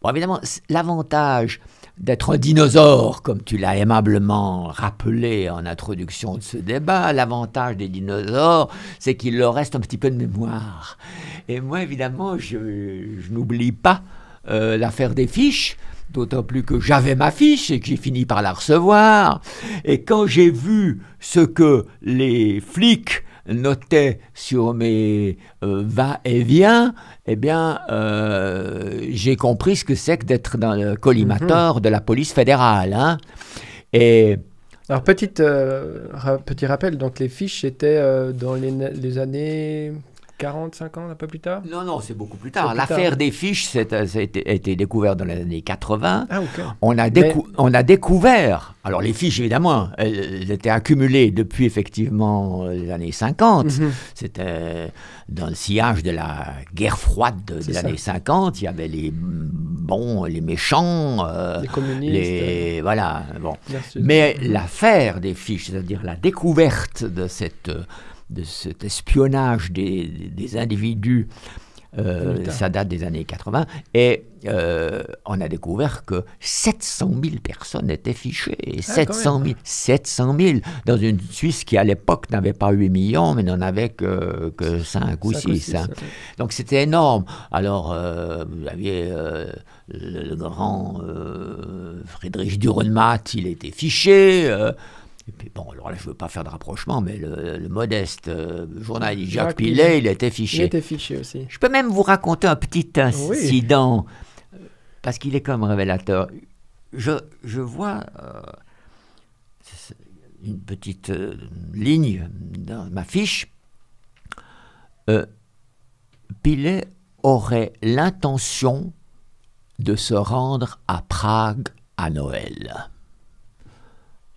Bon, évidemment, l'avantage d'être un dinosaure, comme tu l'as aimablement rappelé en introduction de ce débat. L'avantage des dinosaures, c'est qu'il leur reste un petit peu de mémoire. Et moi, évidemment, je, n'oublie pas euh, l'affaire des fiches. D'autant plus que j'avais ma fiche et que j'ai fini par la recevoir. Et quand j'ai vu ce que les flics notait sur mes euh, va-et-vient, eh bien, euh, j'ai compris ce que c'est que d'être dans le collimateur mhm. de la police fédérale. Hein. Et. Alors, petite, euh, petit rappel, donc les fiches étaient dans les années 40, ans un peu plus tard Non, non, c'est beaucoup plus tard. L'affaire des fiches c'est, euh, a été découverte dans les années 80. Ah, on, a découvert, alors les fiches évidemment, elles étaient accumulées depuis effectivement les années 50. Mhm. C'était euh, dans le sillage de la guerre froide des années l'année 50. Il y avait les bons, les méchants, euh, les communistes. voilà, bon. Mais l'affaire des fiches, c'est-à-dire la découverte de cette de cet espionnage des, individus. Euh, ça date des années 80, et euh, on a découvert que 700 000 personnes étaient fichées. 700, 000, 700 000 dans une Suisse qui, à l'époque, n'avait pas 8 millions, mais n'en avait que, 5 ou 6. Hein. Donc c'était énorme. Alors, euh, vous aviez euh, le, grand Friedrich Dürrenmatt, il était fiché bon, alors là, je ne veux pas faire de rapprochement, mais le, modeste euh, journaliste Jacques, Pilet, il était fiché. Il était fiché aussi. Je peux même vous raconter un petit incident, euh, parce qu'il est comme révélateur. Je, vois euh, une petite ligne dans ma fiche. Pillet aurait l'intention de se rendre à Prague à Noël.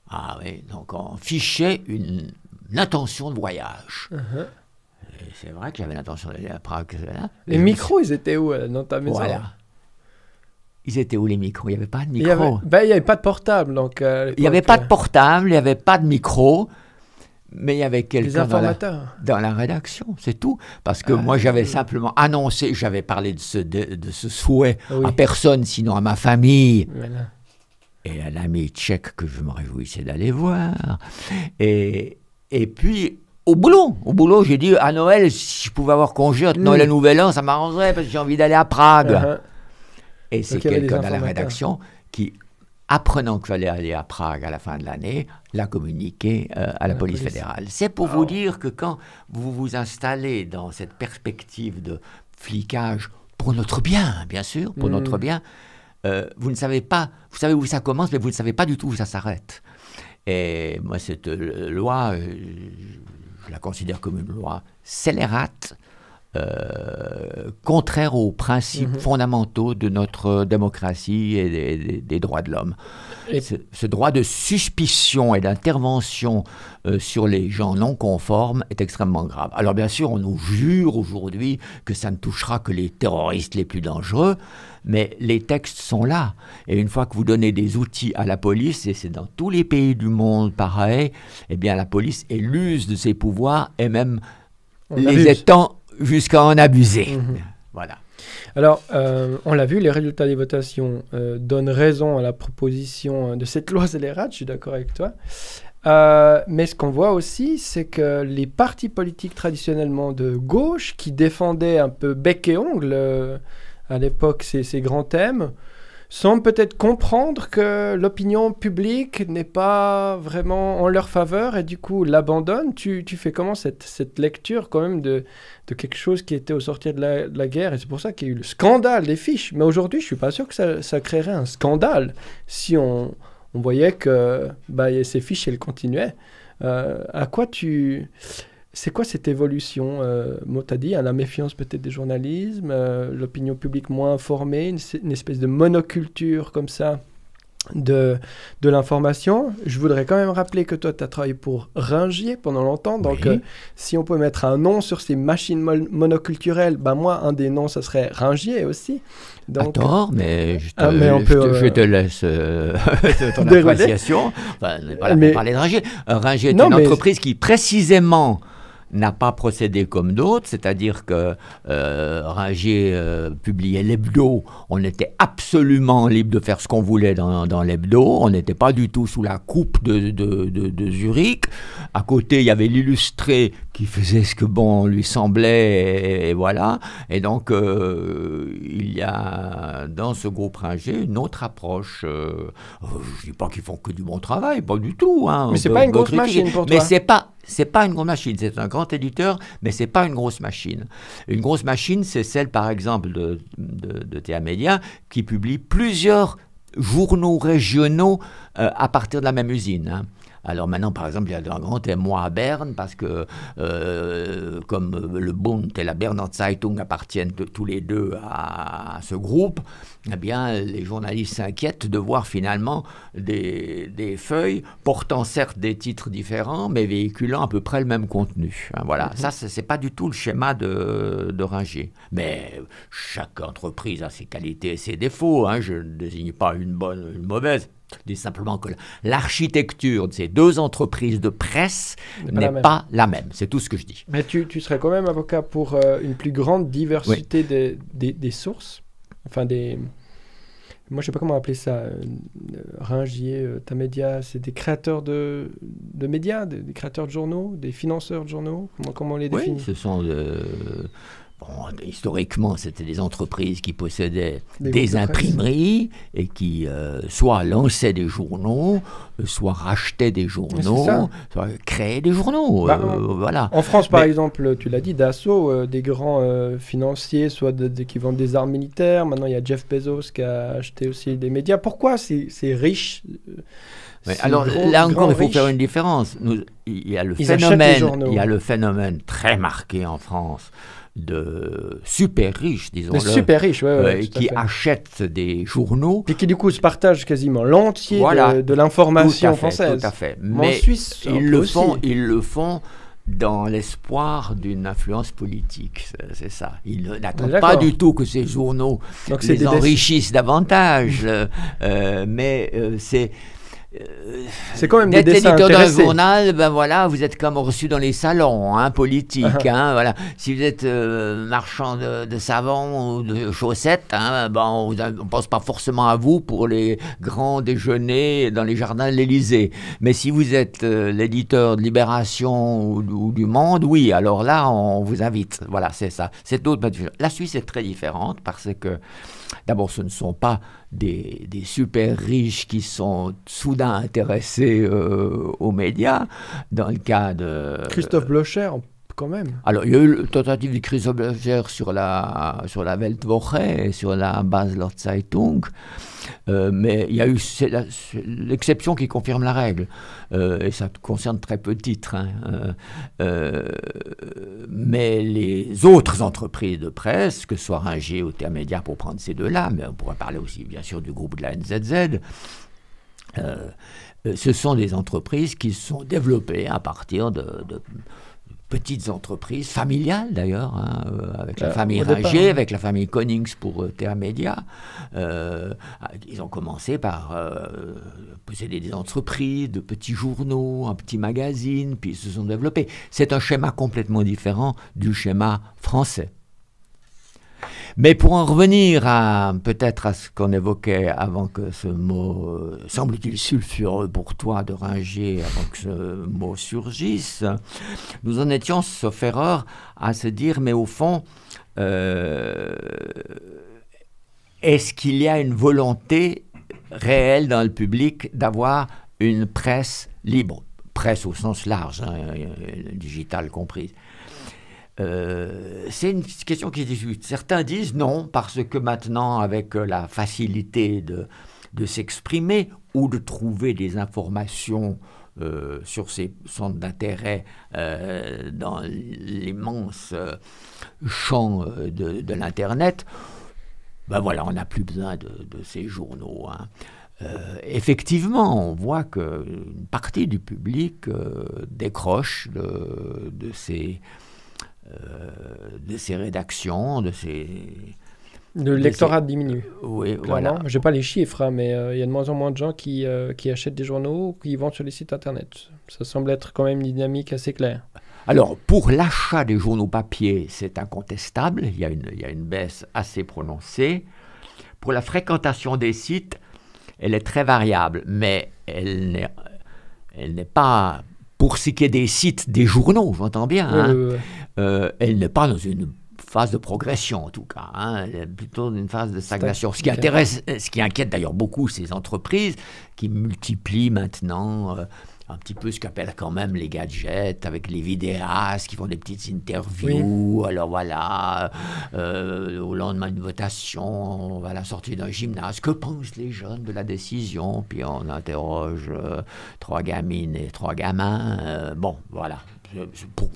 Ah oui, donc on fichait une, intention de voyage. Uh-huh. C'est vrai que j'avais l'intention d'aller à Prague. Les micros, ils étaient où euh, dans ta maison Voilà. Ils étaient où les micros Il n'y avait pas de micro. Ben, il n'y avait, pas de portable. Donc, euh, il n'y avait pas euh. de portable, il n'y avait pas de micro, mais il y avait quelqu'un dans, dans, la rédaction, c'est tout. Parce que ah, moi, j'avais simplement annoncé, j'avais parlé de ce, de, ce souhait à personne, sinon à ma famille. Voilà et un tchèque que je me réjouissais d'aller voir. Et, et puis, au boulot. Au boulot, j'ai dit à Noël, si je pouvais avoir congé entre Noël et Nouvel An, ça m'arrangerait parce que j'ai envie d'aller à Prague. Uh-huh. Et c'est quelqu'un à la rédaction qui, apprenant que j'allais aller à Prague à la fin de l'année, l'a communiqué euh, à la, police, fédérale. C'est pour vous oh. dire que quand vous vous installez dans cette perspective de flicage pour notre bien, bien sûr, pour hmm. notre bien, euh, vous ne savez pas, vous savez où ça commence, mais vous ne savez pas du tout où ça s'arrête. Et moi, cette euh, loi, euh, je la considère comme une loi scélérate, contraire aux principes mhm. fondamentaux de notre démocratie et des, droits de l'homme. Ce, droit de suspicion et d'intervention sur les gens non conformes est extrêmement grave. Alors bien sûr, on nous jure aujourd'hui que ça ne touchera que les terroristes les plus dangereux, mais les textes sont là. Et une fois que vous donnez des outils à la police, et c'est dans tous les pays du monde pareil, eh bien la police est l'use de ses pouvoirs et même les abuse. étend jusqu'à en abuser. Mhm. Voilà. Alors, euh, on l'a vu, les résultats des votations euh, donnent raison à la proposition euh, de cette loi scélérate, je suis d'accord avec toi. mais ce qu'on voit aussi, c'est que les partis politiques traditionnellement de gauche, qui défendaient un peu bec et ongle à l'époque ces, ces, grands thèmes, sans peut-être comprendre que l'opinion publique n'est pas vraiment en leur faveur et du coup l'abandonne. Tu, fais comment cette, lecture quand même de, quelque chose qui était au sortir de la, guerre et c'est pour ça qu'il y a eu le scandale des fiches. Mais aujourd'hui, je suis pas sûr que ça, créerait un scandale si on, voyait que bah, ces fiches, elles continuaient. Euh, à quoi tu c'est quoi cette évolution euh, Motadi, à la méfiance peut-être des journalistes, euh, l'opinion publique moins informée, une, espèce de monoculture comme ça de, de l'information. Je voudrais quand même rappeler que toi, tu as travaillé pour Ringier pendant longtemps. Donc, euh, si on peut mettre un nom sur ces machines monoculturelles, bah moi, un des noms, ça serait Ringier aussi. Donc, mais je on laisse ton appréciation. Enfin, voilà, mais... de Ringier. Ringier est une entreprise qui, précisément n'a pas procédé comme d'autres, c'est-à-dire que euh, euh, publiait l'hebdo, on était absolument libre de faire ce qu'on voulait dans, dans l'hebdo, on n'était pas du tout sous la coupe de Zurich. À côté, il y avait l'illustré qui faisait ce que bon lui semblait, et, voilà. Et donc, euh, il y a dans ce groupe Ringer une autre approche. Euh, euh, je ne dis pas qu'ils font que du bon travail, pas du tout. Hein, mais c'est pas une grosse machine pour toi. Mais c'est pas. C'est pas une grosse machine, c'est un grand éditeur, mais c'est pas une grosse machine. Une grosse machine, c'est celle, par exemple, de, de, Théa qui publie plusieurs journaux régionaux à partir de la même usine. Hein. Alors maintenant, par exemple, il y a un grand émoi à Berne parce que, euh, comme le Bund et la Berner Zeitung appartiennent tous les deux à ce groupe, eh bien, les journalistes s'inquiètent de voir finalement des, feuilles portant certes des titres différents, mais véhiculant à peu près le même contenu. Hein, voilà, mhm. ça, c'est pas du tout le schéma de, Ranger. Mais chaque entreprise a ses qualités et ses défauts. Hein, je ne désigne pas une bonne, ou une mauvaise. Je dis simplement que l'architecture de ces deux entreprises de presse n'est pas, la même. C'est tout ce que je dis. Mais tu, tu serais quand même avocat pour euh, une plus grande diversité des, des, sources Enfin, des. Moi, je sais pas comment appeler ça. Euh, Ringier, euh, c'est des créateurs de, de médias, des, créateurs de journaux, des financeurs de journaux Comment, comment on les définit Oui, ce sont euh, historiquement, c'était des entreprises qui possédaient des, imprimeries et qui euh, soit lançaient des journaux, soit rachetaient des journaux, soit créaient des journaux. Bah, euh, voilà. En France, par exemple, tu l'as dit, Dassault, euh, des grands financiers, soit qui vendent des armes militaires. Maintenant, il y a Jeff Bezos qui a acheté aussi des médias. Pourquoi C'est riche. alors là encore, il faut faire une différence. il, le il y a le phénomène très marqué en France de super riches, disons. super riches, ouais, euh, qui achètent des journaux. Et qui, du coup, se partagent quasiment l'entier de, l'information française. Tout à fait. Mais en Suisse, ils le, font, ils le font dans l'espoir d'une influence politique. C'est ça. Ils n'attendent pas du tout que ces journaux les enrichissent davantage, euh, mais euh, c'est euh, c'est quand même des éditeur d'un journal, ben voilà, vous êtes comme reçu dans les salons hein, politiques. Ah ah. hein, voilà. Si vous êtes euh, marchand de, savon ou de chaussettes, hein, ben on ne pense pas forcément à vous pour les grands déjeuners dans les jardins de l'Élysée. Mais si vous êtes euh, l'éditeur de Libération ou, du Monde, oui, alors là, on vous invite. Voilà, c'est ça. C'est ben, La Suisse est très différente parce que, d'abord, ce ne sont pas des, super riches qui sont soudain intéressés euh, aux médias. Dans le cas de. Christophe Blocher, alors, il y a eu la tentative de crise sur la, sur la Weltwoche et sur la Lord Zeitung, euh, mais il y a eu l'exception qui confirme la règle, euh, et ça concerne très peu de titres. Hein, euh, mais les autres entreprises de presse, que ce soit Ringer ou Termédia pour prendre ces deux-là, mais on pourrait parler aussi bien sûr du groupe de la NZZ, ce sont des entreprises qui se sont développées à partir de petites entreprises, familiales d'ailleurs, hein, euh, avec la euh, famille Ringer, hein. avec la famille Konings pour euh, Terra euh, ah, ils ont commencé par posséder des entreprises, de petits journaux, un petit magazine, puis ils se sont développés. C'est un schéma complètement différent du schéma français. Mais pour en revenir à peut-être à ce qu'on évoquait avant que ce mot, euh, semble-t-il sulfureux pour toi de ringer avant que ce mot surgisse, nous en étions, sauf erreur, à se dire, mais au fond, euh, est-ce qu'il y a une volonté réelle dans le public d'avoir une presse libre Presse au sens large, hein, euh, digital digitale comprise. Euh, c'est une question qui est discute. Certains disent non, parce que maintenant, avec euh, la facilité de, de s'exprimer ou de trouver des informations euh, sur ces centres d'intérêt dans l'immense champ de, l'Internet, ben voilà, on n'a plus besoin de, ces journaux. Hein. effectivement, on voit qu'une partie du public décroche de ces euh, de ses rédactions, de ses... Le lectorat diminue. Oui, voilà. Je n'ai pas les chiffres, hein, mais euh, il y a de moins en moins de gens qui, euh, qui achètent des journaux ou qui vendent sur les sites internet. Ça semble être quand même une dynamique assez claire. Alors, pour l'achat des journaux papier, c'est incontestable. Il y, a une, il y a une baisse assez prononcée. Pour la fréquentation des sites, elle est très variable, mais elle n'est, elle n'est pas pour ce qui est des sites des journaux, j'entends bien. Hein. Euh, elle n'est pas dans une phase de progression en tout cas, hein. est plutôt une phase de stagnation. Ce qui intéresse, euh, ce qui inquiète d'ailleurs beaucoup ces entreprises qui multiplient maintenant euh, un petit peu ce qu'appellent quand même les gadgets avec les vidéastes qui font des petites interviews. Alors voilà, au lendemain d'une votation, on va à la sortie d'un gymnase. Que pensent les jeunes de la décision Puis on interroge trois gamines et trois gamins. bon, voilà.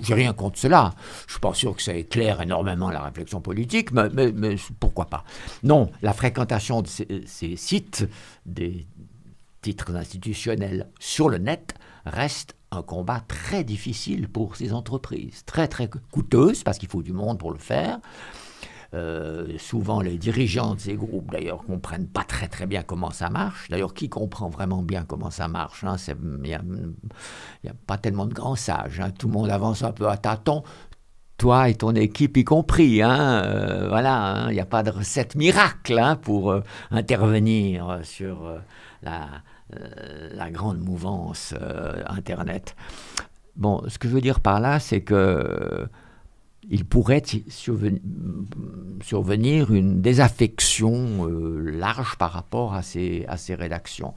J'ai rien contre cela. Je suis pas sûr que ça éclaire énormément la réflexion politique, mais, pourquoi pas Non, la fréquentation de ces, ces, sites, des titres institutionnels sur le net, reste un combat très difficile pour ces entreprises, très très coûteuse parce qu'il faut du monde pour le faire. Euh, souvent, les dirigeants de ces groupes, d'ailleurs, comprennent pas très très bien comment ça marche. D'ailleurs, qui comprend vraiment bien comment ça marche hein, Il n'y a, pas tellement de grands sages. Hein. tout le monde avance un peu à tâtons. Toi et ton équipe y compris, hein, euh, voilà, hein. il n'y a pas de recette miracle pour euh, intervenir sur la, la, grande mouvance Internet. Bon, ce que je veux dire par là, c'est que il pourrait survenir une désaffection euh, large par rapport à ces, à ces rédactions.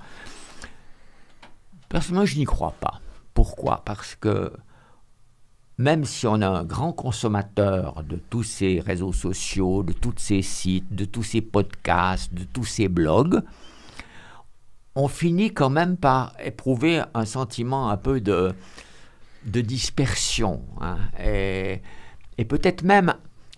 Personnellement, je n'y crois pas. Pourquoi Parce que même si on est un grand consommateur de tous ces réseaux sociaux, de tous ces sites, de tous ces podcasts, de tous ces blogs, on finit quand même par éprouver un sentiment un peu de, de dispersion. Hein. et et peut-être même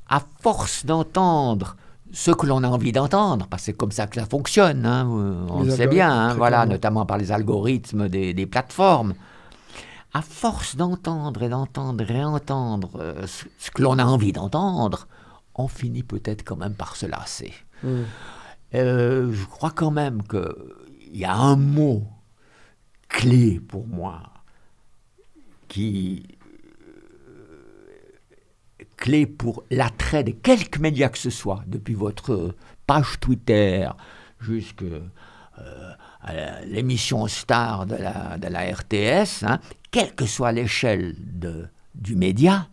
à force d'entendre ce que l'on a envie d'entendre, parce que c'est comme ça que ça fonctionne, hein, on le sait bien, hein, voilà, notamment par les algorithmes des, plateformes. À force d'entendre et d'entendre et d'entendre euh, ce, que l'on a envie d'entendre, on finit peut-être quand même par se lasser. Hmm. Euh, je crois quand même qu'il y a un mot clé pour moi qui clé pour l'attrait de quelques médias que ce soit, depuis votre euh, page Twitter jusqu'à euh, l'émission star de la, RTS, hein. quelle que soit l'échelle du média,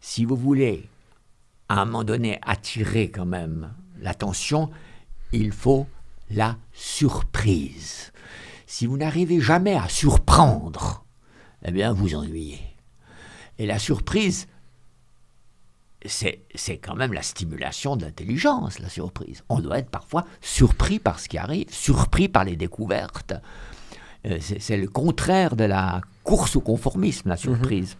si vous voulez à un moment donné attirer quand même l'attention, il faut la surprise. Si vous n'arrivez jamais à surprendre, eh bien vous ennuyez. Et la surprise, c'est quand même la stimulation de l'intelligence, la surprise. On doit être parfois surpris par ce qui arrive, surpris par les découvertes. Euh, c'est le contraire de la course au conformisme, la surprise. Mm-hmm.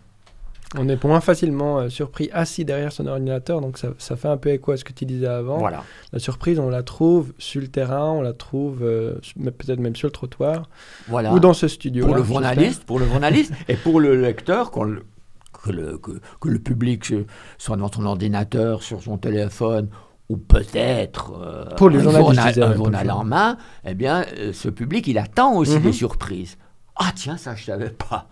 On est moins facilement euh, surpris assis derrière son ordinateur, donc ça, ça, fait un peu écho à ce que tu disais avant. La surprise, on la trouve sur le terrain, on la trouve euh, peut-être même sur le trottoir, voilà. ou dans ce studio. Pour le journaliste, pour le journaliste, et pour le lecteur, qu'on. le, que le, que, le public soit dans son ordinateur, sur son téléphone, ou peut-être euh, pour les un, journal, en main, eh bien, euh, ce public, il attend aussi mhm. des surprises. Ah tiens, ça, je savais pas.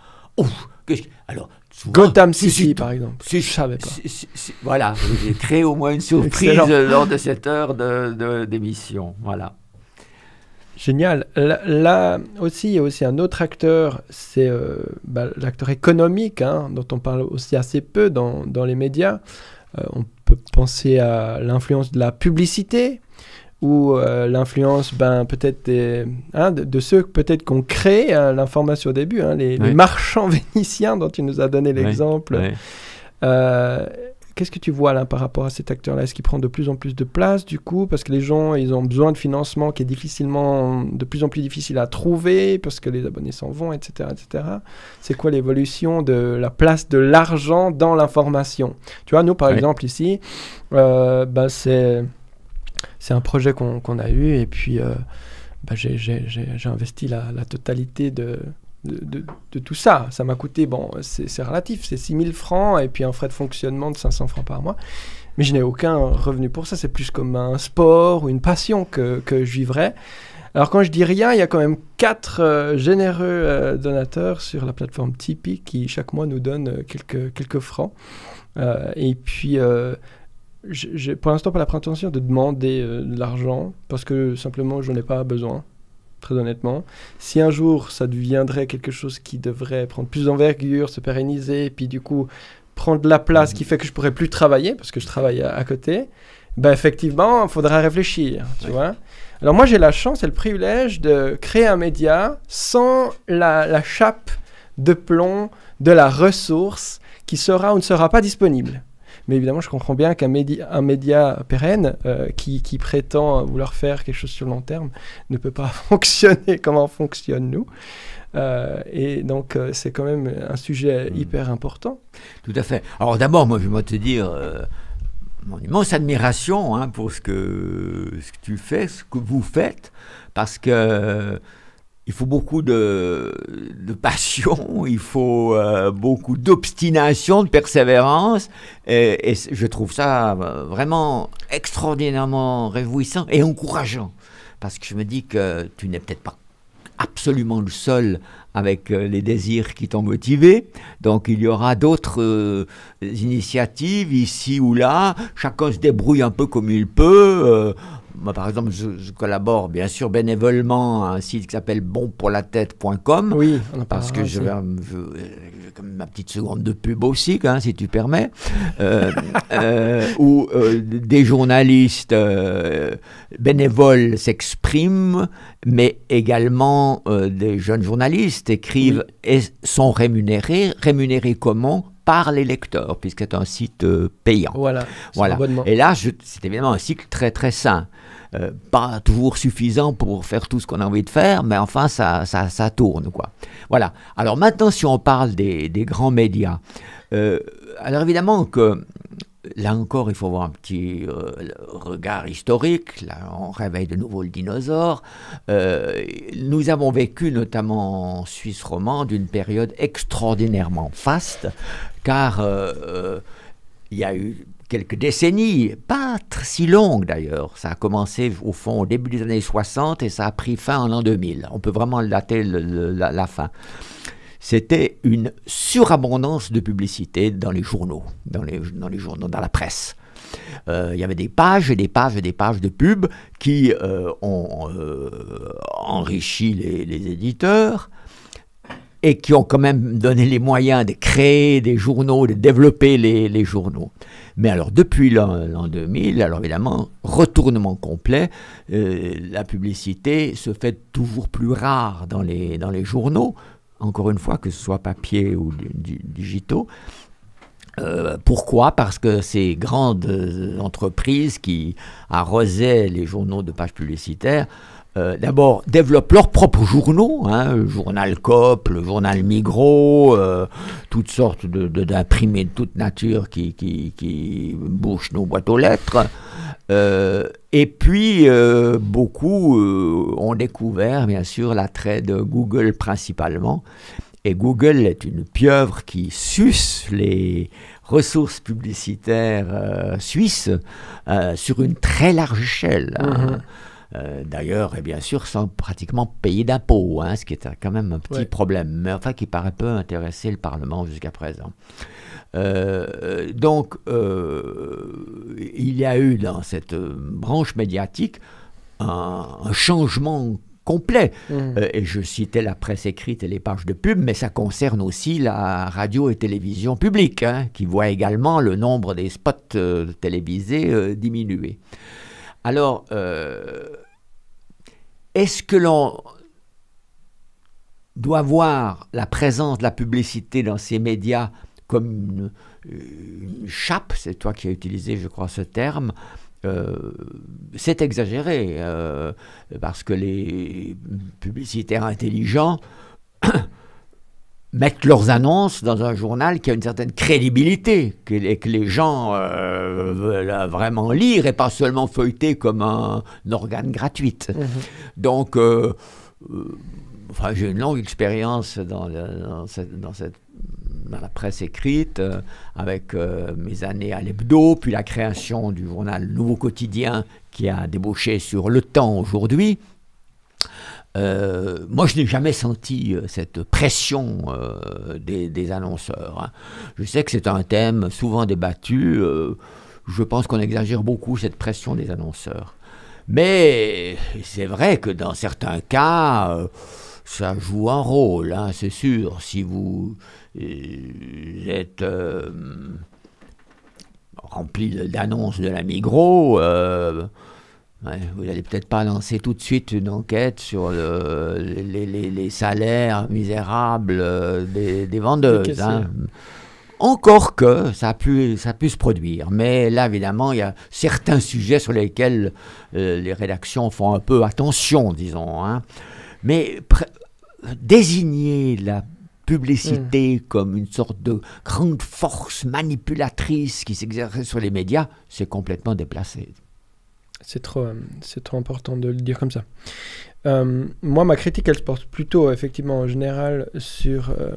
Alors, souvent, Gotham City, par exemple. Si, je savais pas. voilà, j'ai créé au moins une surprise lors de cette heure d'émission. De, d'émission. voilà. Génial. Là, aussi, il y a aussi un autre acteur, c'est euh, bah, l'acteur économique, hein, dont on parle aussi assez peu dans, les médias. Euh, on peut penser à l'influence de la publicité ou euh, l'influence ben, peut-être hein, de, ceux peut-être qu'on crée hein, l'information au début, les, marchands vénitiens dont tu nous as donné l'exemple. Qu'est-ce que tu vois là par rapport à cet acteur-là Est-ce qu'il prend de plus en plus de place du coup Parce que les gens, ils ont besoin de financement qui est difficilement, de plus en plus difficile à trouver parce que les abonnés s'en vont, etc. etc. C'est quoi l'évolution de la place de l'argent dans l'information Tu vois, nous par exemple ici, euh, bah, c'est un projet qu'on a eu et puis euh, bah, j'ai investi la, totalité de, de, tout ça. Ça m'a coûté, bon, c'est relatif, c'est 6000 francs et puis un frais de fonctionnement de 500 francs par mois. Mais je n'ai aucun revenu pour ça. C'est plus comme un sport ou une passion que, que je vivrais. Alors quand je dis rien, il y a quand même quatre euh, généreux euh, donateurs sur la plateforme Tipeee qui chaque mois nous donnent euh, quelques, quelques francs. et puis, j'ai pour l'instant pas la prétention de demander de l'argent parce que simplement je n'en ai pas besoin très honnêtement. Si un jour ça deviendrait quelque chose qui devrait prendre plus d'envergure, se pérenniser, et puis du coup prendre la place qui fait que je pourrais plus travailler parce que je travaille à, côté, ben effectivement, il faudra réfléchir, tu vois. Alors moi j'ai la chance et le privilège de créer un média sans la chape de plomb de la ressource qui sera ou ne sera pas disponible. Mais évidemment, je comprends bien qu'un média, un média pérenne euh, qui, prétend vouloir faire quelque chose sur le long terme ne peut pas fonctionner comme on fonctionne nous. Euh, et donc, euh, c'est quand même un sujet hmm. hyper important. Tout à fait. Alors, d'abord, moi, je vais te dire mon immense admiration hein, pour ce que, ce que tu fais, ce que vous faites, parce que il faut beaucoup de, passion, il faut euh, beaucoup d'obstination, de persévérance. Et, je trouve ça euh, vraiment extraordinairement réjouissant et encourageant. Parce que je me dis que tu n'es peut-être pas absolument le seul avec euh, les désirs qui t'ont motivé. Donc il y aura d'autres initiatives ici ou là. Chacun se débrouille un peu comme il peut moi, par exemple, je, collabore bien sûr bénévolement à un site qui s'appelle bonpourlatête.com. Oui, Parce que je, euh, ma petite seconde de pub aussi, hein, si tu permets. Euh, euh, où des journalistes bénévoles s'expriment, mais également des jeunes journalistes écrivent et sont rémunérés. Rémunérés comment par les lecteurs, puisque c'est un site payant. Voilà. voilà. Et là, c'est évidemment un cycle très très sain. Euh, pas toujours suffisant pour faire tout ce qu'on a envie de faire, mais enfin, ça, ça, tourne, quoi. Voilà. Alors maintenant, si on parle des, grands médias, euh, alors évidemment que là encore, il faut avoir un petit euh, regard historique. Là, on réveille de nouveau le dinosaure. nous avons vécu, notamment en Suisse romande, une période extraordinairement faste, car il y a eu quelques décennies, pas si longues d'ailleurs. Ça a commencé au fond au début des années 60 et ça a pris fin en l'an 2000. On peut vraiment dater la, fin c'était une surabondance de publicité dans les journaux, dans les, journaux, dans la presse. Euh, il y avait des pages et des pages et des pages de pubs qui euh, ont euh, enrichi les éditeurs, et qui ont quand même donné les moyens de créer des journaux, de développer les, journaux. Mais alors depuis l'an 2000, alors évidemment, retournement complet, euh, la publicité se fait toujours plus rare dans les, journaux, encore une fois, que ce soit papier ou digitaux. Euh, pourquoi Parce que ces grandes euh, entreprises qui arrosaient les journaux de pages publicitaires euh, d'abord développent leurs propres journaux, hein, le journal COP, le journal Migros, euh, toutes sortes d'imprimés de, toute nature qui, bouchent nos boîtes aux lettres. Euh, et puis, beaucoup ont découvert, bien sûr, l'attrait de Google principalement. Et Google est une pieuvre qui suce les ressources publicitaires suisses sur une très large échelle. Hein. Mm-hmm. Euh, d'ailleurs, et bien sûr, sans pratiquement payer d'impôts, hein, ce qui est quand même un petit problème, mais enfin qui paraît peu intéresser le Parlement jusqu'à présent. Euh, donc, euh, il y a eu dans cette branche médiatique un, changement complet. Mmh. et je citais la presse écrite et les pages de pub, mais ça concerne aussi la radio et télévision publique, hein, qui voit également le nombre des spots télévisés diminuer. Alors, euh, est-ce que l'on doit voir la présence de la publicité dans ces médias comme une, chape, c'est toi qui as utilisé, je crois, ce terme, euh, c'est exagéré, euh, parce que les publicitaires intelligents mettent leurs annonces dans un journal qui a une certaine crédibilité et que les gens euh, veulent euh, vraiment lire et pas seulement feuilleter comme un, organe gratuit. Mhm. Donc, euh, enfin, j'ai une longue expérience dans, la presse écrite avec mes années à l'hebdo, puis la création du journal Nouveau Quotidien qui a débouché sur Le Temps aujourd'hui. Euh, moi, je n'ai jamais senti euh, cette pression euh, des, annonceurs. Hein. Je sais que c'est un thème souvent débattu. je pense qu'on exagère beaucoup cette pression des annonceurs. Mais c'est vrai que dans certains cas, ça joue un rôle, hein, c'est sûr. Si vous êtes rempli d'annonces de la Migros, vous n'allez peut-être pas lancer tout de suite une enquête sur euh, les, salaires misérables euh, des, vendeuses. Hein. Encore que ça a, pu, se produire. Mais là, évidemment, il y a certains sujets sur lesquels euh, les rédactions font un peu attention, disons. Hein. Mais désigner la publicité hmm. comme une sorte de grande force manipulatrice qui s'exerce sur les médias, c'est complètement déplacé. C'est trop, euh, trop important de le dire comme ça. Euh, moi, ma critique, elle se porte plutôt, effectivement, en général, sur euh,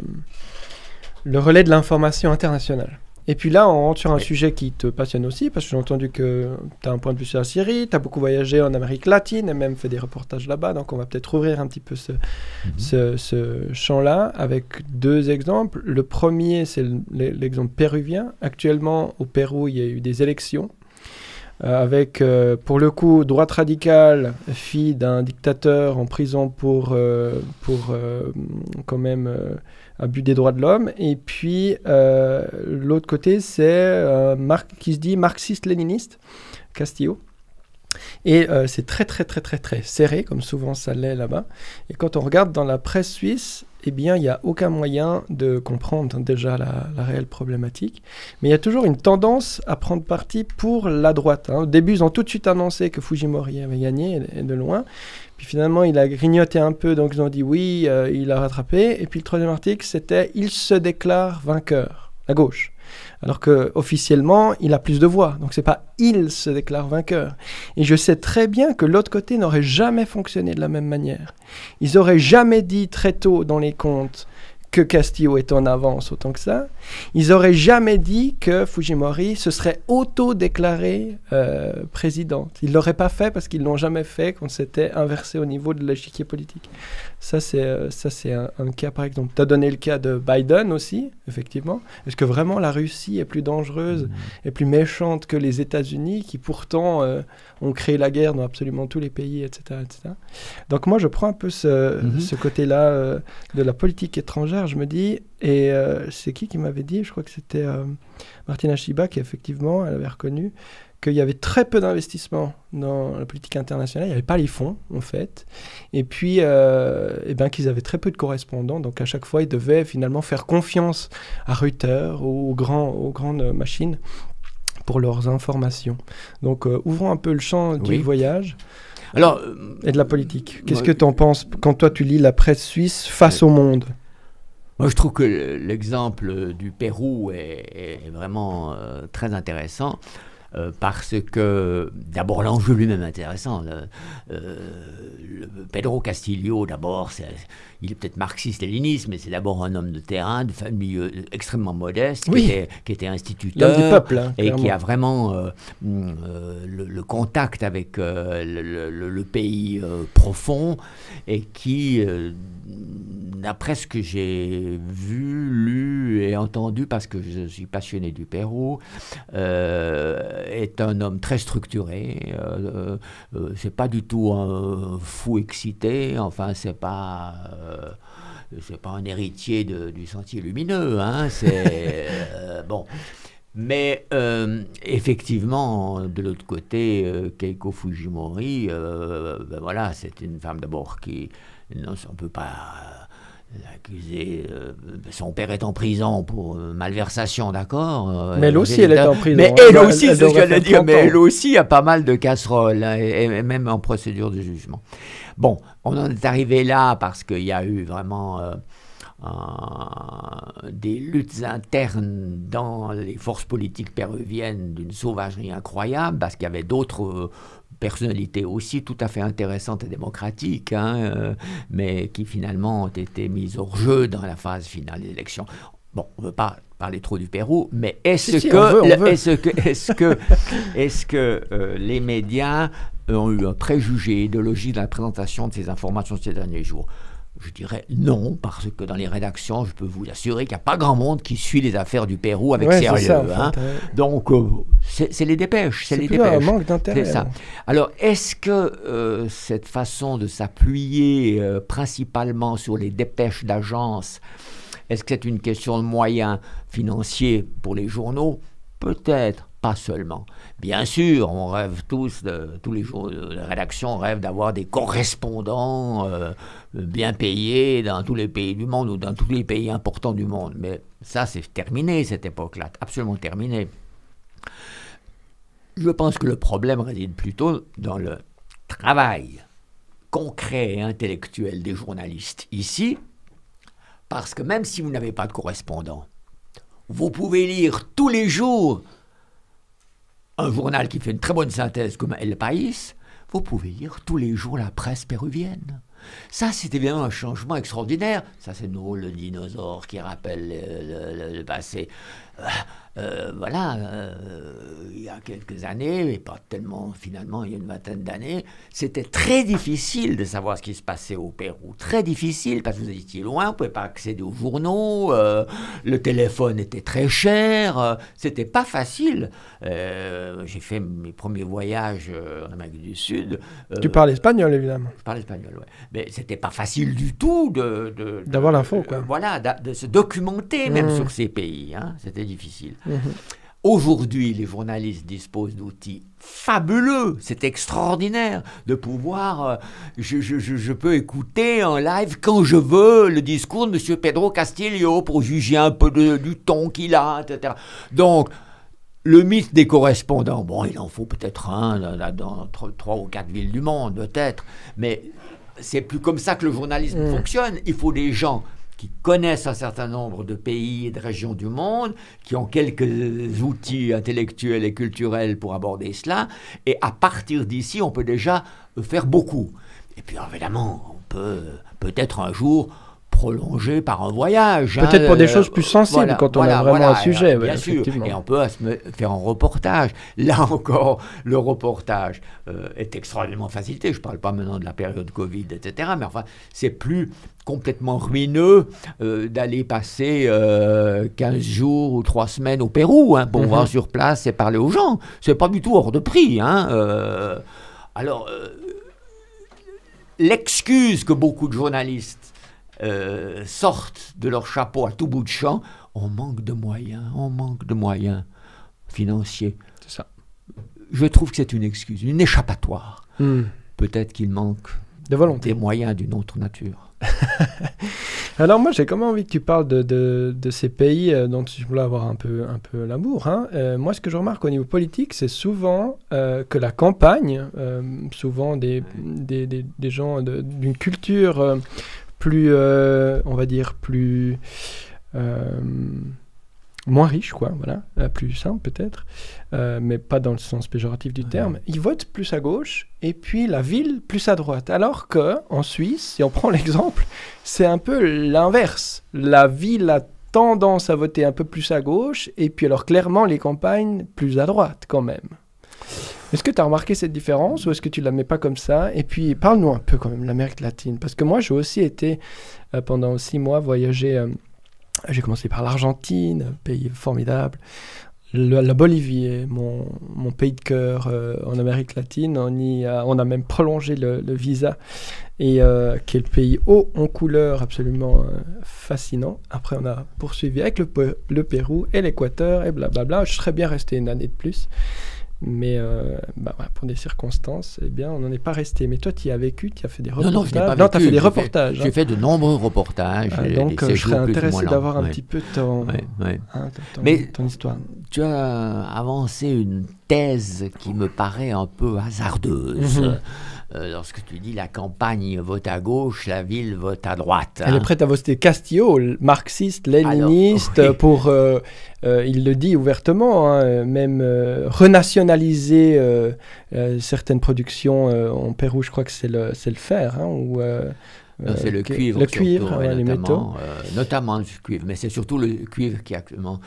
le relais de l'information internationale. Et puis là, on rentre sur un sujet qui te passionne aussi, parce que j'ai entendu que tu as un point de vue sur la Syrie, tu as beaucoup voyagé en Amérique latine, et même fait des reportages là-bas, donc on va peut-être ouvrir un petit peu ce, mhm. ce, ce champ-là avec deux exemples. Le premier, c'est l'exemple péruvien. Actuellement, au Pérou, il y a eu des élections euh, avec euh, pour le coup droite radicale, fille d'un dictateur en prison pour, euh, pour quand même abus des droits de l'homme. Et puis l'autre côté, c'est Marc qui se dit marxiste-léniniste, Castillo. Et c'est très très très très très serré, comme souvent ça l'est là-bas. Et quand on regarde dans la presse suisse, eh bien, il n'y a aucun moyen de comprendre déjà la, réelle problématique. Mais il y a toujours une tendance à prendre parti pour la droite. Hein. Au début, ils ont tout de suite annoncé que Fujimori avait gagné, de loin. Puis finalement, il a grignoté un peu, donc ils ont dit oui, euh, il a rattrapé. Et puis le troisième article, c'était Il se déclare vainqueur, la gauche alors que officiellement il a plus de voix. Donc c'est pas il se déclare vainqueur. Et je sais très bien que l'autre côté n'aurait jamais fonctionné de la même manière. Ils auraient jamais dit très tôt dans les comptes que Castillo est en avance autant que ça. Ils auraient jamais dit que Fujimori se serait auto-déclaré euh, présidente. Ils l'auraient pas fait parce qu'ils l'ont jamais fait qu'on s'était inversé au niveau de l'échiquier politique. Ça, c'est, euh, ça, c'est un, cas, par exemple. Tu as donné le cas de Biden aussi, effectivement. Est-ce que vraiment la Russie est plus dangereuse mmh. et plus méchante que les États-Unis, qui pourtant euh, ont créé la guerre dans absolument tous les pays, etc. Donc moi, je prends un peu ce, mmh. côté-là euh, de la politique étrangère. Je me dis, et c'est qui qui m'avait dit Je crois que c'était Martina Shiba, qui effectivement, elle avait reconnu qu'il y avait très peu d'investissement dans la politique internationale, il n'y avait pas les fonds en fait, et puis et euh, eh ben, qu'ils avaient très peu de correspondants, donc à chaque fois ils devaient finalement faire confiance à Reuters, aux, grands, aux grandes machines pour leurs informations. Donc euh, ouvrons un peu le champ du voyage. Alors, euh, et de la politique. Qu'est-ce que tu en penses quand toi tu lis la presse suisse face au monde moi, je trouve que l'exemple du Pérou est, vraiment très intéressant. Euh, parce que d'abord l'enjeu lui-même intéressant. Euh, Pedro Castillo, d'abord, il est peut-être marxiste-léniniste, mais c'est d'abord un homme de terrain, de famille extrêmement modeste, qui, était, qui, instituteur, du peuple, hein, et qui a vraiment euh, hum, euh, le, contact avec euh, le, pays profond, et qui, d'après ce que j'ai vu, lu et entendu, parce que je suis passionné du Pérou, est un homme très structuré. c'est pas du tout un fou excité. Enfin, c'est pas euh, c'est pas un héritier du sentier lumineux, hein, c'est euh, bon. Mais euh, effectivement, de l'autre côté, Keiko Fujimori, ben voilà, c'est une femme d'abord qui, non, on peut pas L'accusé, euh, son père est en prison pour euh, malversation, d'accord euh, Mais elle aussi, elle est en prison. Mais hein. elle, aussi, c'est ce qu'elle a dit, mais elle aussi a pas mal de casseroles, hein, et, et, même en procédure de jugement. Bon, on en est arrivé là parce qu'il y a eu vraiment des luttes internes dans les forces politiques péruviennes d'une sauvagerie incroyable, parce qu'il y avait d'autres Personnalité aussi tout à fait intéressante et démocratique, hein, euh, mais qui finalement ont été mises hors jeu dans la phase finale des élections. Bon, on ne veut pas parler trop du Pérou, mais est-ce que, que, est que, euh, les médias ont eu un préjugé idéologique de la présentation de ces informations ces derniers jours je dirais non, parce que dans les rédactions, je peux vous assurer qu'il n'y a pas grand monde qui suit les affaires du Pérou avec sérieux. Hein. Donc, euh, c'est les dépêches. C'est les dépêches. un manque d'intérêt. Alors, est-ce que euh, cette façon de s'appuyer euh, principalement sur les dépêches d'agence, est-ce que c'est une question de moyens financiers pour les journaux Peut-être seulement. Bien sûr, on rêve tous, tous les jours, la rédaction rêve d'avoir des correspondants euh, bien payés dans tous les pays du monde ou dans tous les pays importants du monde. Mais ça, c'est terminé, cette époque-là, absolument terminé. Je pense que le problème réside plutôt dans le travail concret et intellectuel des journalistes ici, parce que même si vous n'avez pas de correspondants vous pouvez lire tous les jours un journal qui fait une très bonne synthèse comme El País, vous pouvez lire tous les jours la presse péruvienne. Ça, c'était bien un changement extraordinaire. Ça, c'est le le dinosaure qui rappelle le passé. Euh, voilà, euh, il y a quelques années, et pas tellement finalement, il y a une vingtaine d'années, c'était très difficile de savoir ce qui se passait au Pérou. Très difficile parce que vous étiez loin, vous ne pouvez pas accéder aux journaux, euh, le téléphone était très cher, c'était pas facile. J'ai fait mes premiers voyages en Amérique du Sud. tu parles espagnol évidemment. Je parle espagnol, oui. Mais c'était pas facile du tout de. D'avoir l'info, quoi. voilà, de, se documenter même mmh. sur ces pays. Hein. C'était difficile. Mhm. Aujourd'hui, les journalistes disposent d'outils fabuleux, c'est extraordinaire de pouvoir, euh, je, peux écouter en live quand je veux le discours de M. Pedro Castillo pour juger un peu du ton qu'il a, etc. Donc, le mythe des correspondants, bon, il en faut peut-être un dans, dans trois ou quatre villes du monde, peut-être, mais c'est plus comme ça que le journalisme mm. fonctionne. Il faut des gens connaissent un certain nombre de pays et de régions du monde, qui ont quelques outils intellectuels et culturels pour aborder cela. Et à partir d'ici, on peut déjà faire beaucoup. Et puis évidemment, on peut peut-être un jour Prolongé par un voyage. Peut-être pour hein, des euh, choses plus sensibles quand on a vraiment un sujet. bien Et on peut faire un reportage. Là encore, le reportage euh, est extrêmement facilité. Je ne parle pas maintenant de la période Covid, etc. Mais enfin, c'est plus complètement ruineux euh, d'aller passer 15 jours ou 3 semaines au Pérou hein, pour mm-hmm. voir sur place et parler aux gens. C'est pas du tout hors de prix. Hein, alors, l'excuse que beaucoup de journalistes euh, sortent de leur chapeau à tout bout de champ, on manque de moyens, on manque de moyens financiers. C'est ça. Je trouve que c'est une excuse, une échappatoire. Hmm. Peut-être qu'il manque de volonté. des moyens d'une autre nature. Alors moi j'ai quand envie que tu parles de, ces pays euh, dont tu voulais avoir un peu, l'amour. Hein. Euh, moi ce que je remarque au niveau politique c'est souvent que la campagne, souvent des, gens d'une culture plus, euh, on va dire, plus. Euh, moins riche, quoi, voilà, euh, plus simple peut-être, mais pas dans le sens péjoratif du terme, ils votent plus à gauche et puis la ville plus à droite. Alors que en Suisse, si on prend l'exemple, c'est un peu l'inverse. La ville a tendance à voter un peu plus à gauche et puis alors clairement les campagnes plus à droite quand même. Est-ce que tu as remarqué cette différence ou est-ce que tu la mets pas comme ça Et puis, parle-nous un peu quand même de l'Amérique latine. Parce que moi, j'ai aussi été, euh, pendant six mois, voyager. Euh, j'ai commencé par l'Argentine, pays formidable. la Bolivie est mon, pays de cœur euh, en Amérique latine. On, y a, on a même prolongé le, visa, et quel qui est le pays haut en couleur absolument fascinant. Après, on a poursuivi avec le, le Pérou et l'Équateur, et blablabla. Je serais bien resté une année de plus. Mais euh, bah pour des circonstances, eh bien, on n'en est pas resté. Mais toi, tu y as vécu, tu as fait des reportages. Non, non, je pas as fait des reportages. J'ai hein. fait de nombreux reportages. Ah, donc, euh, je serais intéressé d'avoir un petit peu hein. Hein, ton, ouais, Mais ton histoire. Tu as avancé une thèse qui me paraît un peu hasardeuse. Mhm. Euh, lorsque tu dis la campagne vote à gauche, la ville vote à droite. Elle est hein. prête à voter Castillo, marxiste, léniniste, pour, euh, euh, il le dit ouvertement, hein, même renationaliser certaines productions. en Pérou, je crois que c'est le, le, fer, hein, ou... c'est le cuivre, le notamment, les notamment le cuivre, mais c'est surtout le cuivre qui actuellement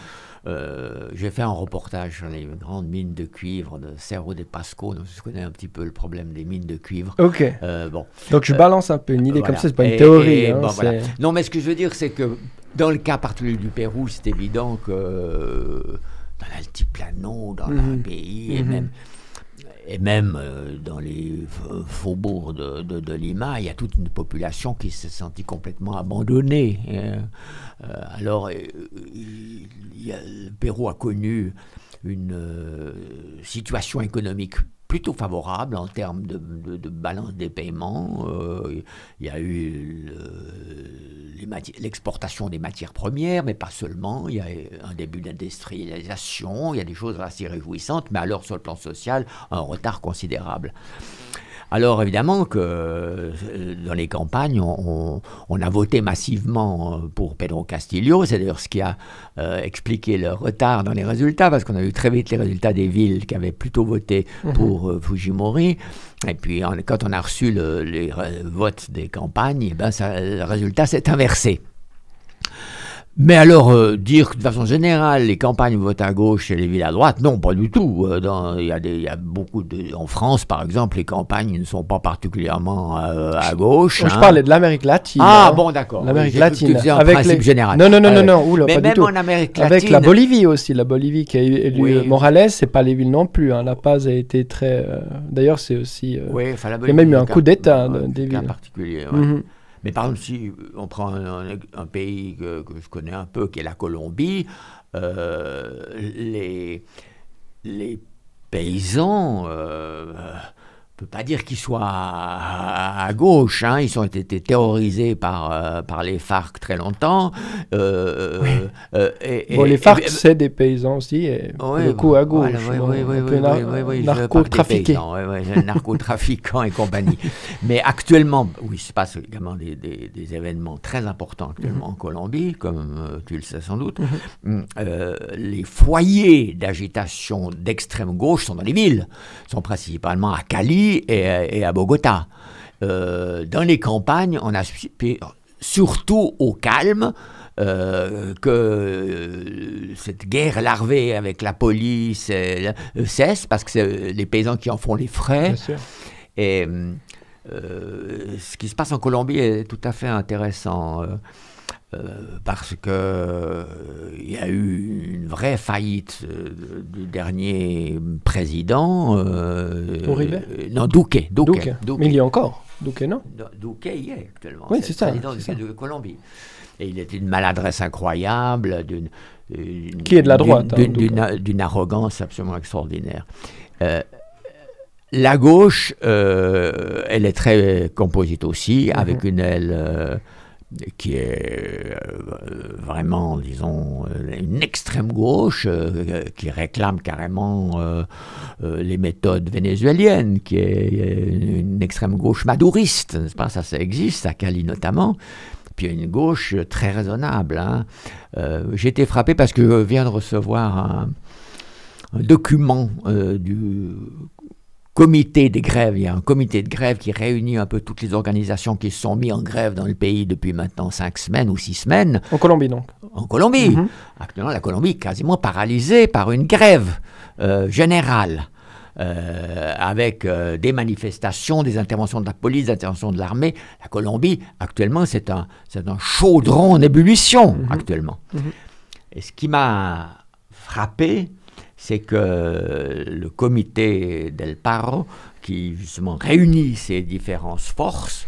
euh, j'ai fait un reportage sur les grandes mines de cuivre de Cerro de Pasco, donc je connais un petit peu le problème des mines de cuivre. Ok. Euh, bon. Donc je euh, balance un peu une idée comme ça, c'est pas une théorie. Hein, non, mais ce que je veux dire, c'est que dans le cas particulier du Pérou, c'est évident que dans l'altiplano, dans mmh. pays, et mhm. même et même euh, dans les faubourgs de, Lima, il y a toute une population qui s'est sentie complètement abandonnée. Hein. Euh, alors, le Pérou a connu une euh, situation économique plutôt favorable en termes de, de, de balance des paiements. Euh, il y a eu l'exportation des matières premières, mais pas seulement. Il y a un début d'industrialisation, il y a des choses assez réjouissantes, mais alors sur le plan social, un retard considérable. Alors évidemment que euh, dans les campagnes, on, a voté massivement euh, pour Pedro Castillo, c'est d'ailleurs ce qui a euh, expliqué le retard dans les résultats, parce qu'on a eu très vite les résultats des villes qui avaient plutôt voté mhm. pour Fujimori. Et puis quand on a reçu les votes des campagnes, eh ben le résultat s'est inversé. Mais alors, euh, dire que de façon générale, les campagnes votent à gauche et les villes à droite, non, pas du tout. Euh, il y, a beaucoup de, En France, par exemple, les campagnes ne sont pas particulièrement euh, à gauche. Je hein. parlais de l'Amérique latine. Ah hein. bon, d'accord. L'Amérique latine. Avec principe général. Non, non, non, non, ah, non. mais même en Amérique latine. Avec la Bolivie aussi. La Bolivie qui a élu Morales, c'est pas les villes non plus. Hein. La Paz a été très. D'ailleurs, c'est aussi. Oui, enfin, la Bolivie. Il y a même eu un coup d'État des villes. particulier, ouais. Mhm. Mais par exemple, si on prend un, pays que, je connais un peu, qui est la Colombie, euh, les, paysans euh, peut pas dire qu'ils soient à, gauche. Hein. Ils ont été, terrorisés par, euh, par les FARC très longtemps. Euh, euh, et, les FARC, c'est des paysans aussi, et beaucoup à gauche. narco Narcotrafiquants et compagnie. Mais actuellement, oui, il se passe également des, événements très importants actuellement mhm. en Colombie, comme tu le sais sans doute. Mhm. Mm, les foyers d'agitation d'extrême gauche sont dans les villes, sont principalement à Cali, et, à Bogota. Euh, dans les campagnes, on a surtout au calme, euh, que euh, cette guerre larvée avec la police cesse, parce que c'est les paysans qui en font les frais. Et ce qui se passe en Colombie est tout à fait intéressant. Euh, parce que il euh, y a eu une vraie faillite euh, du dernier président. Non, Douquet, Mais il y a encore. Douquet, non Douquet, il y est actuellement. Oui, c'est ça. Président de Colombie. Et il est une maladresse incroyable, d'une. Qui est de la droite. D'une hein, arrogance absolument extraordinaire. la gauche, elle est très composite aussi, mhm. avec une aile qui est euh, vraiment, disons, une extrême gauche euh, qui réclame carrément euh, les méthodes vénézuéliennes, qui est une extrême gauche madouriste, n'est-ce pas Ça, ça existe, à Cali notamment. Puis une gauche très raisonnable. Hein. J'ai été frappé parce que je viens de recevoir un document du comité des grèves, il y a un comité de grève qui réunit un peu toutes les organisations qui se sont mises en grève dans le pays depuis maintenant cinq semaines ou six semaines. En Colombie donc En Colombie. Mhm. Actuellement, la Colombie est quasiment paralysée par une grève euh, générale. Euh, avec euh, des manifestations, des interventions de la police, des interventions de l'armée. La Colombie, actuellement, c'est un, un chaudron en ébullition, mhm. actuellement. Mhm. Et ce qui m'a frappé, c'est que le comité del Paro, qui justement réunit ces différentes forces,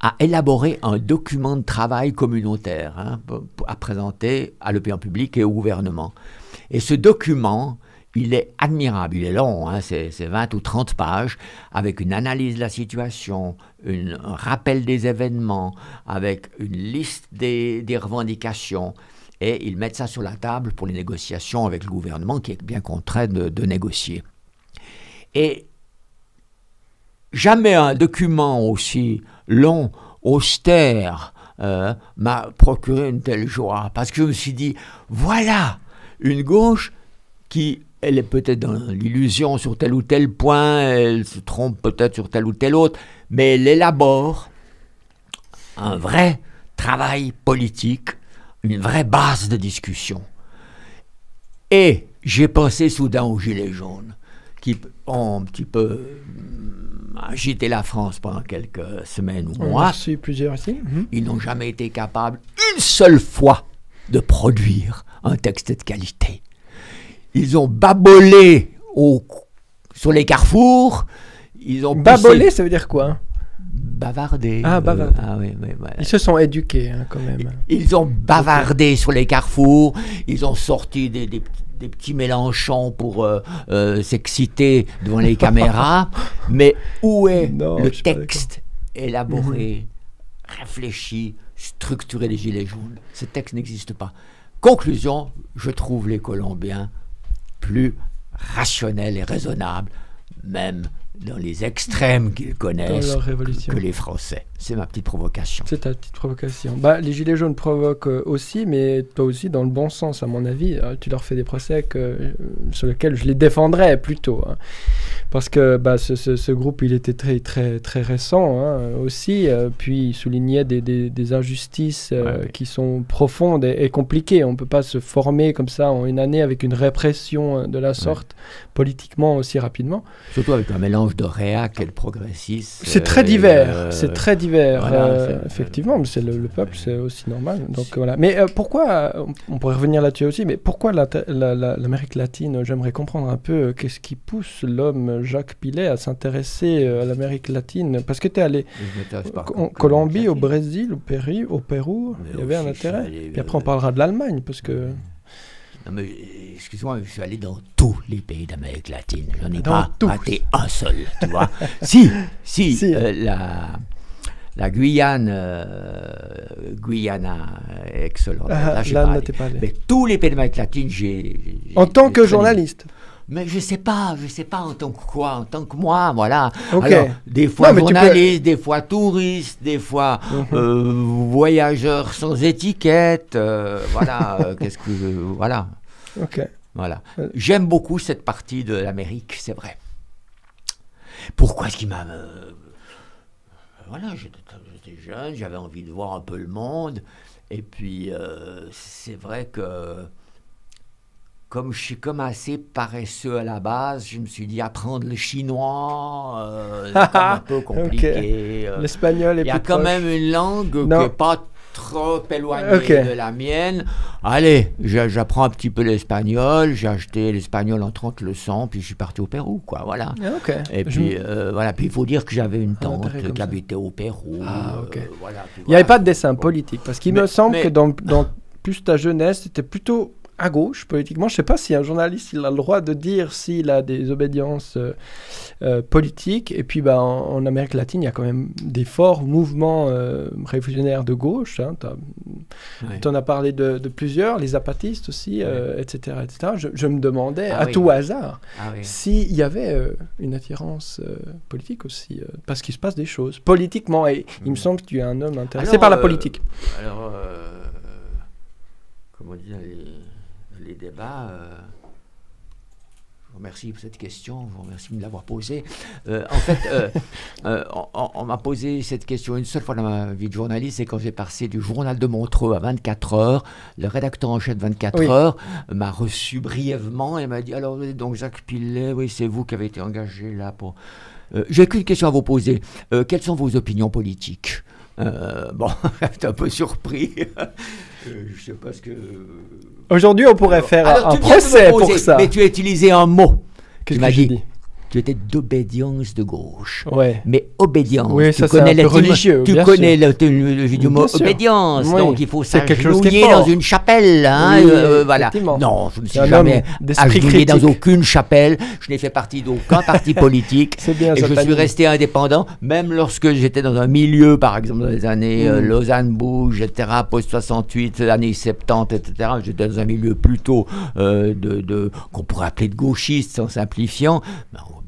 a élaboré un document de travail communautaire hein, à présenter à l'opinion publique et au gouvernement. Et ce document, il est admirable, il est long, hein, c'est 20 ou 30 pages, avec une analyse de la situation, un rappel des événements, avec une liste des revendications et ils mettent ça sur la table pour les négociations avec le gouvernement qui est bien contraint de, négocier. Et jamais un document aussi long, austère, euh, m'a procuré une telle joie, parce que je me suis dit, voilà, une gauche qui elle est peut-être dans l'illusion sur tel ou tel point, elle se trompe peut-être sur tel ou tel autre, mais elle élabore un vrai travail politique une vraie base de discussion. Et j'ai pensé soudain aux Gilets jaunes, qui ont un petit peu hum, agité la France pendant quelques semaines ou mois. plusieurs mhm. Ils n'ont jamais été capables, une seule fois, de produire un texte de qualité. Ils ont babolé au, sur les carrefours. Ils ont babolé, ça veut dire quoi hein bavardé. Ah, euh, ah Ils se sont éduqués hein, quand même. Ils ont bavardé sur les carrefours, ils ont sorti des, petits Mélenchons pour euh, euh, s'exciter devant les caméras. Mais où est le texte élaboré, mhm. réfléchi, structuré des Gilets jaunes Ce texte n'existe pas. Conclusion, je trouve les Colombiens plus rationnels et raisonnables, même dans les extrêmes qu'ils connaissent que, les Français. C'est ma petite provocation. C'est ta petite provocation. Bah, les Gilets jaunes provoquent euh, aussi, mais toi aussi dans le bon sens, à mon avis. Hein. Tu leur fais des procès que, euh, sur lesquels je les défendrais plutôt. Hein. Parce que bah, ce, groupe, il était très, très, très récent hein, aussi, euh, puis il soulignait des, injustices qui sont profondes et, compliquées. On ne peut pas se former comme ça en une année avec une répression de la sorte, politiquement aussi rapidement. Surtout avec un mélange euh, euh, c'est très divers, euh, c'est très divers, effectivement, mais c'est le, peuple, c'est aussi normal. Donc, voilà. Mais pourquoi, on pourrait revenir là-dessus aussi, mais pourquoi l'Amérique latine J'aimerais comprendre un peu qu'est-ce qui pousse l'homme Jacques Pilet à s'intéresser à l'Amérique latine. Parce que tu es allé en Colombie, au Brésil, au Pérou, au Pérou il y avait un intérêt. Et après, on parlera de l'Allemagne, parce que... Euh, excuse-moi, je suis allé dans tous les pays d'Amérique latine. Je n'en ai pas raté un seul, tu vois. si, si, euh, la, Guyane, euh, Guyana, excellent. Ah, mais tous les pays d'Amérique latine, j'ai. En tant que journaliste mais je sais pas, je sais pas en tant que quoi, en tant que moi, voilà. des fois journaliste, des fois touriste, des fois mhm. voyageur sans étiquette, voilà, qu'est-ce que, voilà. Voilà. Euh. J'aime beaucoup cette partie de l'Amérique, c'est vrai. Pourquoi est-ce qu'il m'a... Euh, voilà, j'étais jeune, j'avais envie de voir un peu le monde. Et puis, euh, c'est vrai que comme je suis comme assez paresseux à la base, je me suis dit apprendre le chinois, euh, un peu compliqué. L'espagnol est Il y a quand même une langue que qui pas trop éloigné de la mienne. Allez, j'apprends un petit peu l'espagnol. J'ai acheté l'espagnol en 30 leçons, puis je suis parti au Pérou, quoi. Voilà. Ah, Et puis, euh, voilà. Puis il faut dire que j'avais une tante qui habitait au Pérou. Ah, euh, voilà, il n'y avait pas de dessin politique, parce qu'il me semble que dans, dans plus ta jeunesse, c'était plutôt à gauche politiquement. Je ne sais pas si un journaliste il a le droit de dire s'il a des obédiences euh, euh, politiques. Et puis ben en, Amérique latine, il y a quand même des forts mouvements euh, révolutionnaires de gauche. Hein. Tu en as parlé de, plusieurs, les apatistes aussi, etc. etc. Je, me demandais ah à tout hasard ah s'il y avait une attirance politique aussi, parce qu'il se passe des choses politiquement. Et il me mm. semble que tu es un homme intéressé ah par la politique. alors, comment dire débats. Euh, je vous remercie pour cette question, je vous remercie de l'avoir posée. Euh, en fait, euh, on, m'a posé cette question une seule fois dans ma vie de journaliste, c'est quand j'ai passé du journal de Montreux à 24 heures. Le rédacteur en chef de 24 heures m'a reçu brièvement et m'a dit Alors, donc Jacques Pillet, oui, c'est vous qui avez été engagé là pour. j'ai qu'une question à vous poser. quelles sont vos opinions politiques Bon, bon, j'étais un peu surpris. Euh, je sais pas ce que. Euh, Aujourd'hui, on pourrait faire un procès pour ça. Mais tu as utilisé un mot. quest que dit tu étais d'obédience de gauche. Mais obédience, tu connais, la religieux, tu connais le, le, mot obédience, donc il faut s'agenouiller dans une chapelle. Hein, euh, euh, voilà. Non, je ne suis jamais agenouillé dans aucune chapelle, je n'ai fait partie d'aucun parti politique, bien, et je suis resté indépendant, même lorsque j'étais dans un milieu, par exemple dans les années euh, mm. Lausanne-Bouge, etc., post-68, années 70, etc., j'étais dans un milieu plutôt de, qu'on pourrait appeler de gauchiste, en simplifiant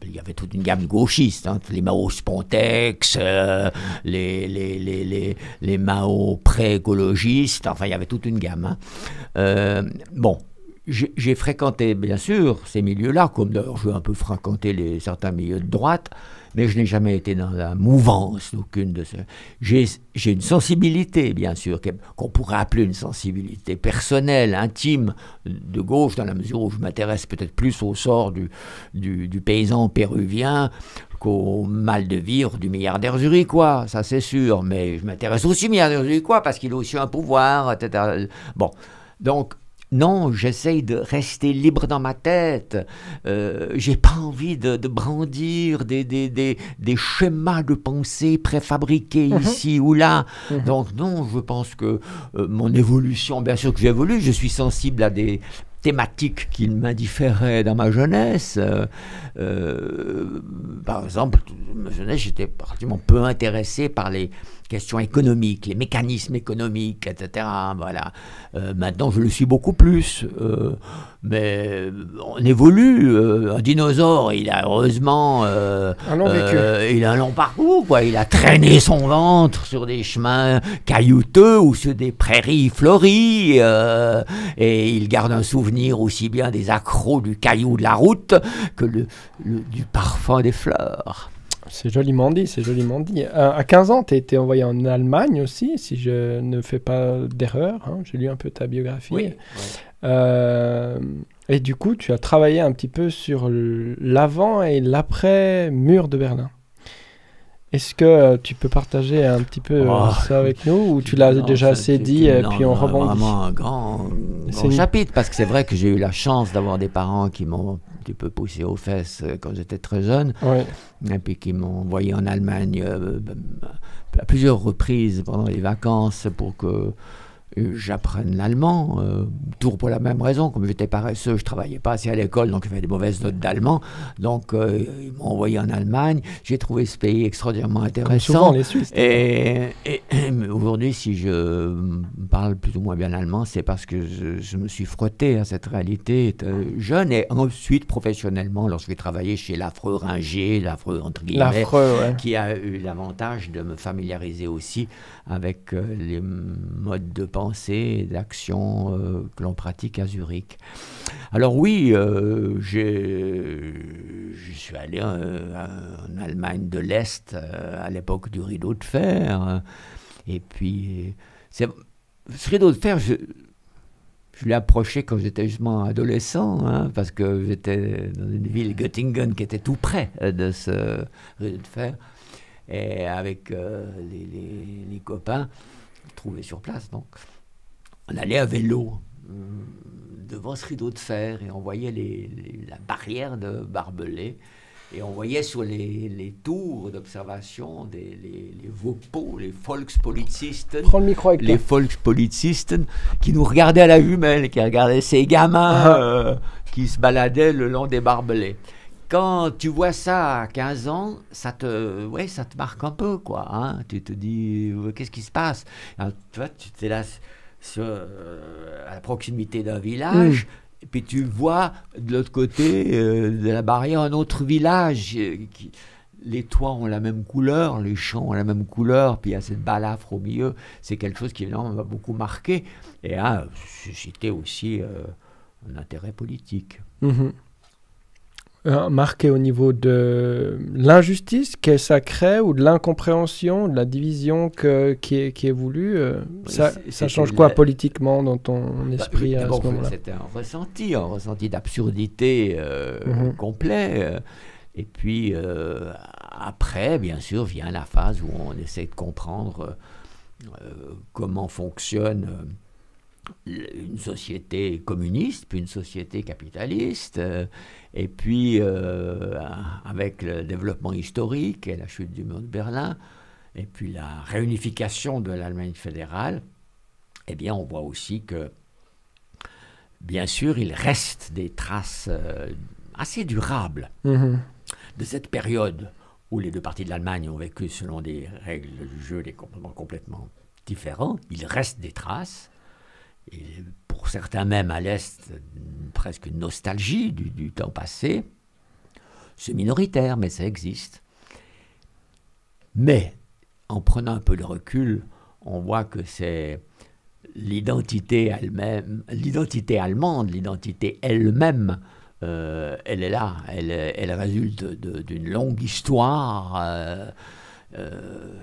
il y avait toute une gamme gauchiste, hein. les Mao Spontex, euh, les, les, les, les, les Mao pré-écologistes, enfin il y avait toute une gamme. Hein. Euh, bon, j'ai fréquenté bien sûr ces milieux-là, comme d'ailleurs je veux un peu fréquenter les, certains milieux de droite mais je n'ai jamais été dans la mouvance d'aucune de ces. J'ai une sensibilité, bien sûr, qu'on pourrait appeler une sensibilité personnelle, intime, de gauche, dans la mesure où je m'intéresse peut-être plus au sort du, du, paysan péruvien qu'au mal de vivre du milliardaire zurichois, ça c'est sûr, mais je m'intéresse aussi au milliardaire zurichois parce qu'il a aussi un pouvoir, etc. Bon, donc non, j'essaye de rester libre dans ma tête. Euh, J'ai pas envie de, brandir des, des, schémas de pensée préfabriqués mhm. ici ou là. Mhm. Donc non, je pense que euh, mon évolution, bien sûr que j'évolue, je suis sensible à des thématiques qui m'indifféraient dans ma jeunesse. Euh, euh, par exemple, jeunesse, j'étais particulièrement peu intéressé par les questions économiques, les mécanismes économiques, etc. Voilà. Euh, maintenant, je le suis beaucoup plus. Euh, mais on évolue. Euh, un dinosaure, il a heureusement. il a un long parcours, quoi. Il a traîné son ventre sur des chemins caillouteux ou sur des prairies fleuries. et il garde un souvenir aussi bien des accros du caillou de la route que le, du parfum des fleurs. C'est joliment dit, c'est joliment dit. À 15 ans, tu as été envoyé en Allemagne aussi, si je ne fais pas d'erreur. Hein. J'ai lu un peu ta biographie. Euh, et du coup, tu as travaillé un petit peu sur l'avant et l'après-mur de Berlin. Est-ce que euh, tu peux partager un petit peu euh, oh, ça avec nous ou tu l'as déjà assez dit puis on rebondit vraiment un grand, grand chapitre parce que c'est vrai que j'ai eu la chance d'avoir des parents qui m'ont petit peu poussé aux fesses euh, quand j'étais très jeune, et puis qui m'ont envoyé en Allemagne euh, euh, à plusieurs reprises pendant les vacances pour que euh, j'apprenne l'allemand, euh, toujours pour la même raison, comme j'étais paresseux, je travaillais pas assez à l'école, donc j'avais des mauvaises notes d'allemand, donc euh, ils m'ont envoyé en Allemagne, j'ai trouvé ce pays extraordinairement intéressant. souvent, les Et, et, aujourd'hui, si je parle plus ou moins bien allemand, c'est parce que je, me suis frotté à cette réalité jeune, et ensuite professionnellement, lorsque j'ai travaillé chez l'affreux Ringer, l'affreux entre guillemets, qui a eu l'avantage de me familiariser aussi avec euh, les modes de pensée et d'action euh, que l'on pratique à Zurich. Alors oui, euh, je suis allé en Allemagne de l'Est à l'époque du rideau de fer. Et puis, ce rideau de fer, je, l'ai approché quand j'étais justement adolescent, hein, parce que j'étais dans une ville, Göttingen, qui était tout près de ce rideau de fer et avec euh, les, copains, trouvés sur place. Donc, on allait à vélo euh, devant ce rideau de fer et on voyait la barrière de barbelés. Et on voyait sur les, tours d'observation les, les Vopos, les Volkspolizisten, les Volkspolizisten, qui nous regardaient à la jumelle, qui regardaient ces gamins ah. euh, qui se baladaient le long des barbelés quand tu vois ça à 15 ans, ça te, ouais, ça te marque un peu, quoi. Hein. Tu te dis, euh, qu'est-ce qui se passe hein, Tu es là euh, à la proximité d'un village. Et puis tu vois de l'autre côté euh, de la barrière un autre village. Qui, les toits ont la même couleur, les champs ont la même couleur, puis il y a cette balafre au milieu. C'est quelque chose qui m'a beaucoup marqué et hein, a suscité aussi un intérêt politique. Mmh Hein, marqué au niveau de l'injustice que ça crée ou de l'incompréhension, de la division que, qui, est, qui voulue euh, ça, ça, change quoi politiquement dans ton bah, esprit bah, à ce moment-là C'était un ressenti, un ressenti d'absurdité euh, mhm. complet. Euh. Et puis après, bien sûr, vient la phase où on essaie de comprendre comment fonctionne une société communiste, puis une société capitaliste, et puis, euh, avec le développement historique et la chute du mur de Berlin, et puis la réunification de l'Allemagne fédérale, eh bien, on voit aussi que, bien sûr, il reste des traces euh, assez durables mhm. de cette période où les deux parties de l'Allemagne ont vécu selon des règles du jeu des comportements complètement différents. Il reste des traces pour certains même à l'Est, presque une nostalgie du, temps passé. C'est minoritaire, mais ça existe. Mais en prenant un peu de recul, on voit que c'est l'identité elle-même, l'identité allemande, l'identité elle-même, euh, elle est là, elle, résulte d'une longue histoire. Euh, euh,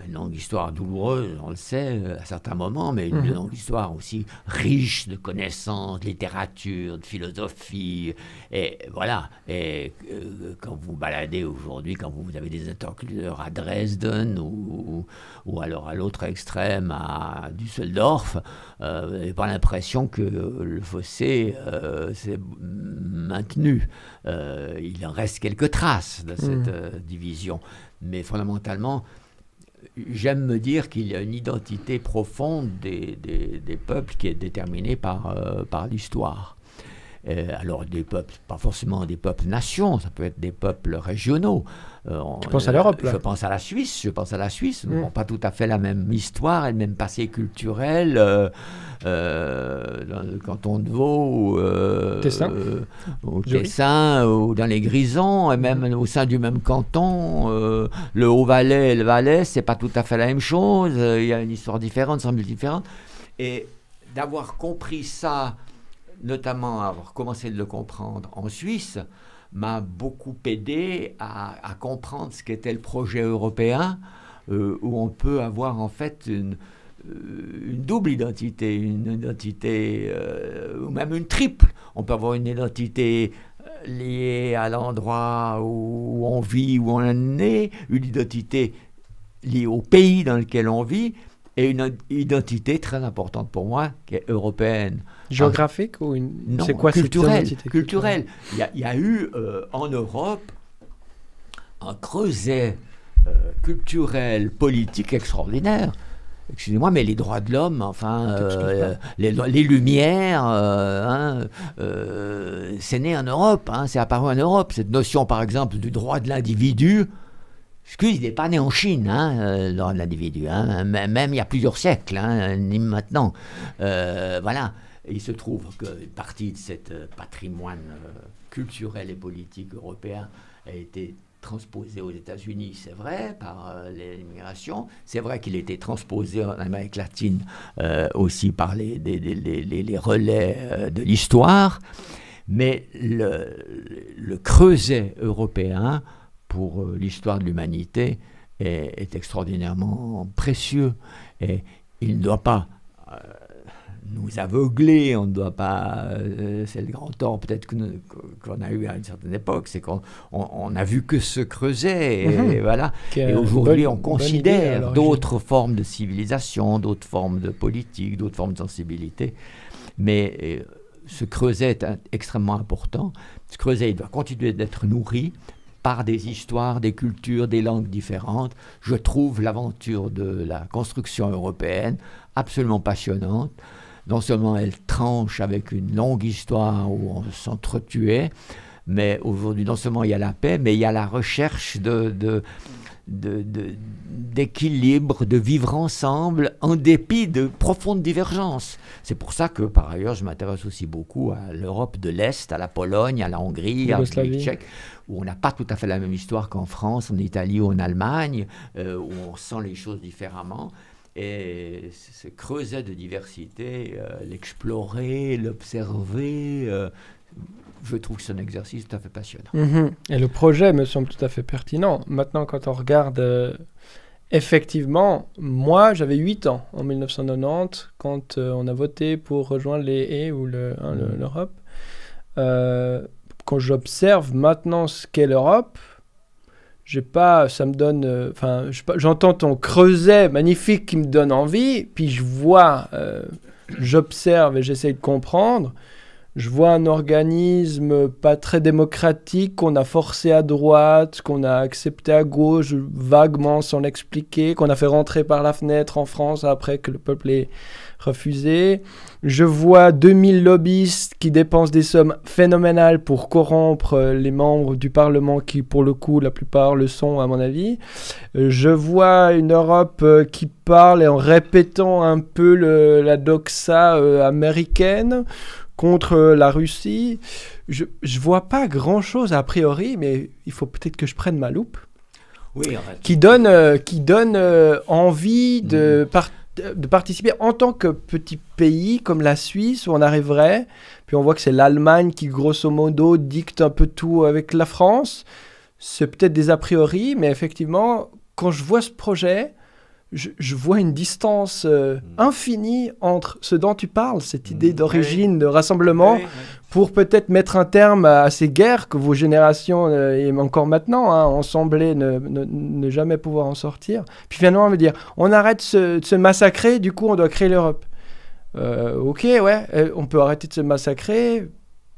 une longue histoire douloureuse, on le sait, euh, à certains moments, mais une mhm. longue histoire aussi riche de connaissances, de littérature, de philosophie. Et voilà, et euh, quand vous baladez aujourd'hui, quand vous avez des interlocuteurs à Dresden ou, alors à l'autre extrême, à Düsseldorf, vous n'avez pas l'impression que le fossé s'est maintenu. il en reste quelques traces de cette mhm. division mais fondamentalement, j'aime me dire qu'il y a une identité profonde des, peuples qui est déterminée par euh, l'histoire. Euh, alors des peuples, pas forcément des peuples-nations, ça peut être des peuples régionaux. je euh, pense à l'Europe. Je pense à la Suisse, je pense à la Suisse. mais mm. pas tout à fait la même histoire et le même passé culturel. Euh, dans le canton de Vaud, Tessin. au Tessin, ou dans les Grisons, et même au sein du même canton, le Haut-Valais et le Valais, c'est pas tout à fait la même chose. Il y a une histoire différente, semble différente. Et d'avoir compris ça notamment avoir commencé de le comprendre en Suisse, m'a beaucoup aidé à, comprendre ce qu'était le projet européen, euh, où on peut avoir en fait une, euh, double identité, une identité, euh, ou même une triple. On peut avoir une identité liée à l'endroit où on vit, où on est né, une identité liée au pays dans lequel on vit, et une identité très importante pour moi, qui est européenne. Géographique ou une... c'est quoi culturelle, culturelle. Il y, a eu euh, en Europe un creuset euh, culturel, politique extraordinaire. Excusez-moi, mais les droits de l'homme, enfin, ah, euh, les, lumières, hein, c'est né en Europe, hein, c'est apparu en Europe. Cette notion, par exemple, du droit de l'individu, Excusez, il n'est pas né en Chine, hein, euh, l'individu. Hein. Même il y a plusieurs siècles, hein, ni maintenant. Euh, voilà. Il se trouve qu'une partie de cette euh, patrimoine culturel et politique européen a été transposé aux États-Unis, c'est vrai, par l'immigration. C'est vrai qu'il a été transposé en Amérique latine aussi par les, relais de l'histoire. Mais le, le creuset européen pour euh, l'histoire de l'humanité est, extraordinairement précieux. Et il ne doit pas euh, nous aveugler, on ne doit pas. Euh, c'est le grand temps peut-être qu'on a eu à une certaine époque, c'est qu'on on, a vu que ce creuset, et, mhm. voilà. et aujourd'hui, on considère d'autres formes de civilisation, d'autres formes de politique, d'autres formes de sensibilité. Mais ce creuset est extrêmement important. Ce creuset, il doit continuer d'être nourri, par des histoires, des cultures, des langues différentes. Je trouve l'aventure de la construction européenne absolument passionnante. Non seulement elle tranche avec une longue histoire où on s'entretuait, mais aujourd'hui, non seulement il y a la paix, mais il y a la recherche de, de d'équilibre, de, de, vivre ensemble en dépit de profondes divergences. C'est pour ça que, par ailleurs, je m'intéresse aussi beaucoup à l'Europe de l'Est, à la Pologne, à la Hongrie, à la Tchèque, où on n'a pas tout à fait la même histoire qu'en France, en Italie ou en Allemagne, euh, où on sent les choses différemment. Et ce creuset de diversité, euh, l'explorer, l'observer, euh, je trouve que c'est un exercice tout à fait passionnant. Mhm. Et le projet me semble tout à fait pertinent. Maintenant, quand on regarde, euh, effectivement, moi, j'avais 8 ans en 1990 quand euh, on a voté pour rejoindre les ou hein, mhm. l'Europe. Euh, quand j'observe maintenant ce qu'est l'Europe, j'ai pas, ça me donne, enfin, j'entends ton creuset magnifique qui me donne envie, puis je vois, j'observe et j'essaie de comprendre je vois un organisme pas très démocratique qu'on a forcé à droite, qu'on a accepté à gauche vaguement sans l'expliquer, qu'on a fait rentrer par la fenêtre en France après que le peuple ait refusé. Je vois 2000 lobbyistes qui dépensent des sommes phénoménales pour corrompre les membres du Parlement qui, pour le coup, la plupart le sont, à mon avis. Je vois une Europe euh, qui parle et en répétant un peu la doxa euh, américaine contre la Russie, je ne vois pas grand-chose a priori, mais il faut peut-être que je prenne ma loupe. Oui, en fait. Qui donne, euh, qui donne euh, envie de, mm-hmm. de participer en tant que petit pays comme la Suisse où on arriverait. Puis on voit que c'est l'Allemagne qui, grosso modo, dicte un peu tout avec la France. C'est peut-être des a priori, mais effectivement, quand je vois ce projet, je, vois une distance euh, mm. infinie entre ce dont tu parles, cette mm. idée d'origine, de rassemblement, pour peut-être mettre un terme à, ces guerres que vos générations, euh, et encore maintenant, hein, ont semblé ne, jamais pouvoir en sortir. Puis finalement, on veut dire, on arrête de se massacrer, du coup, on doit créer l'Europe. Euh, ok, ouais, on peut arrêter de se massacrer,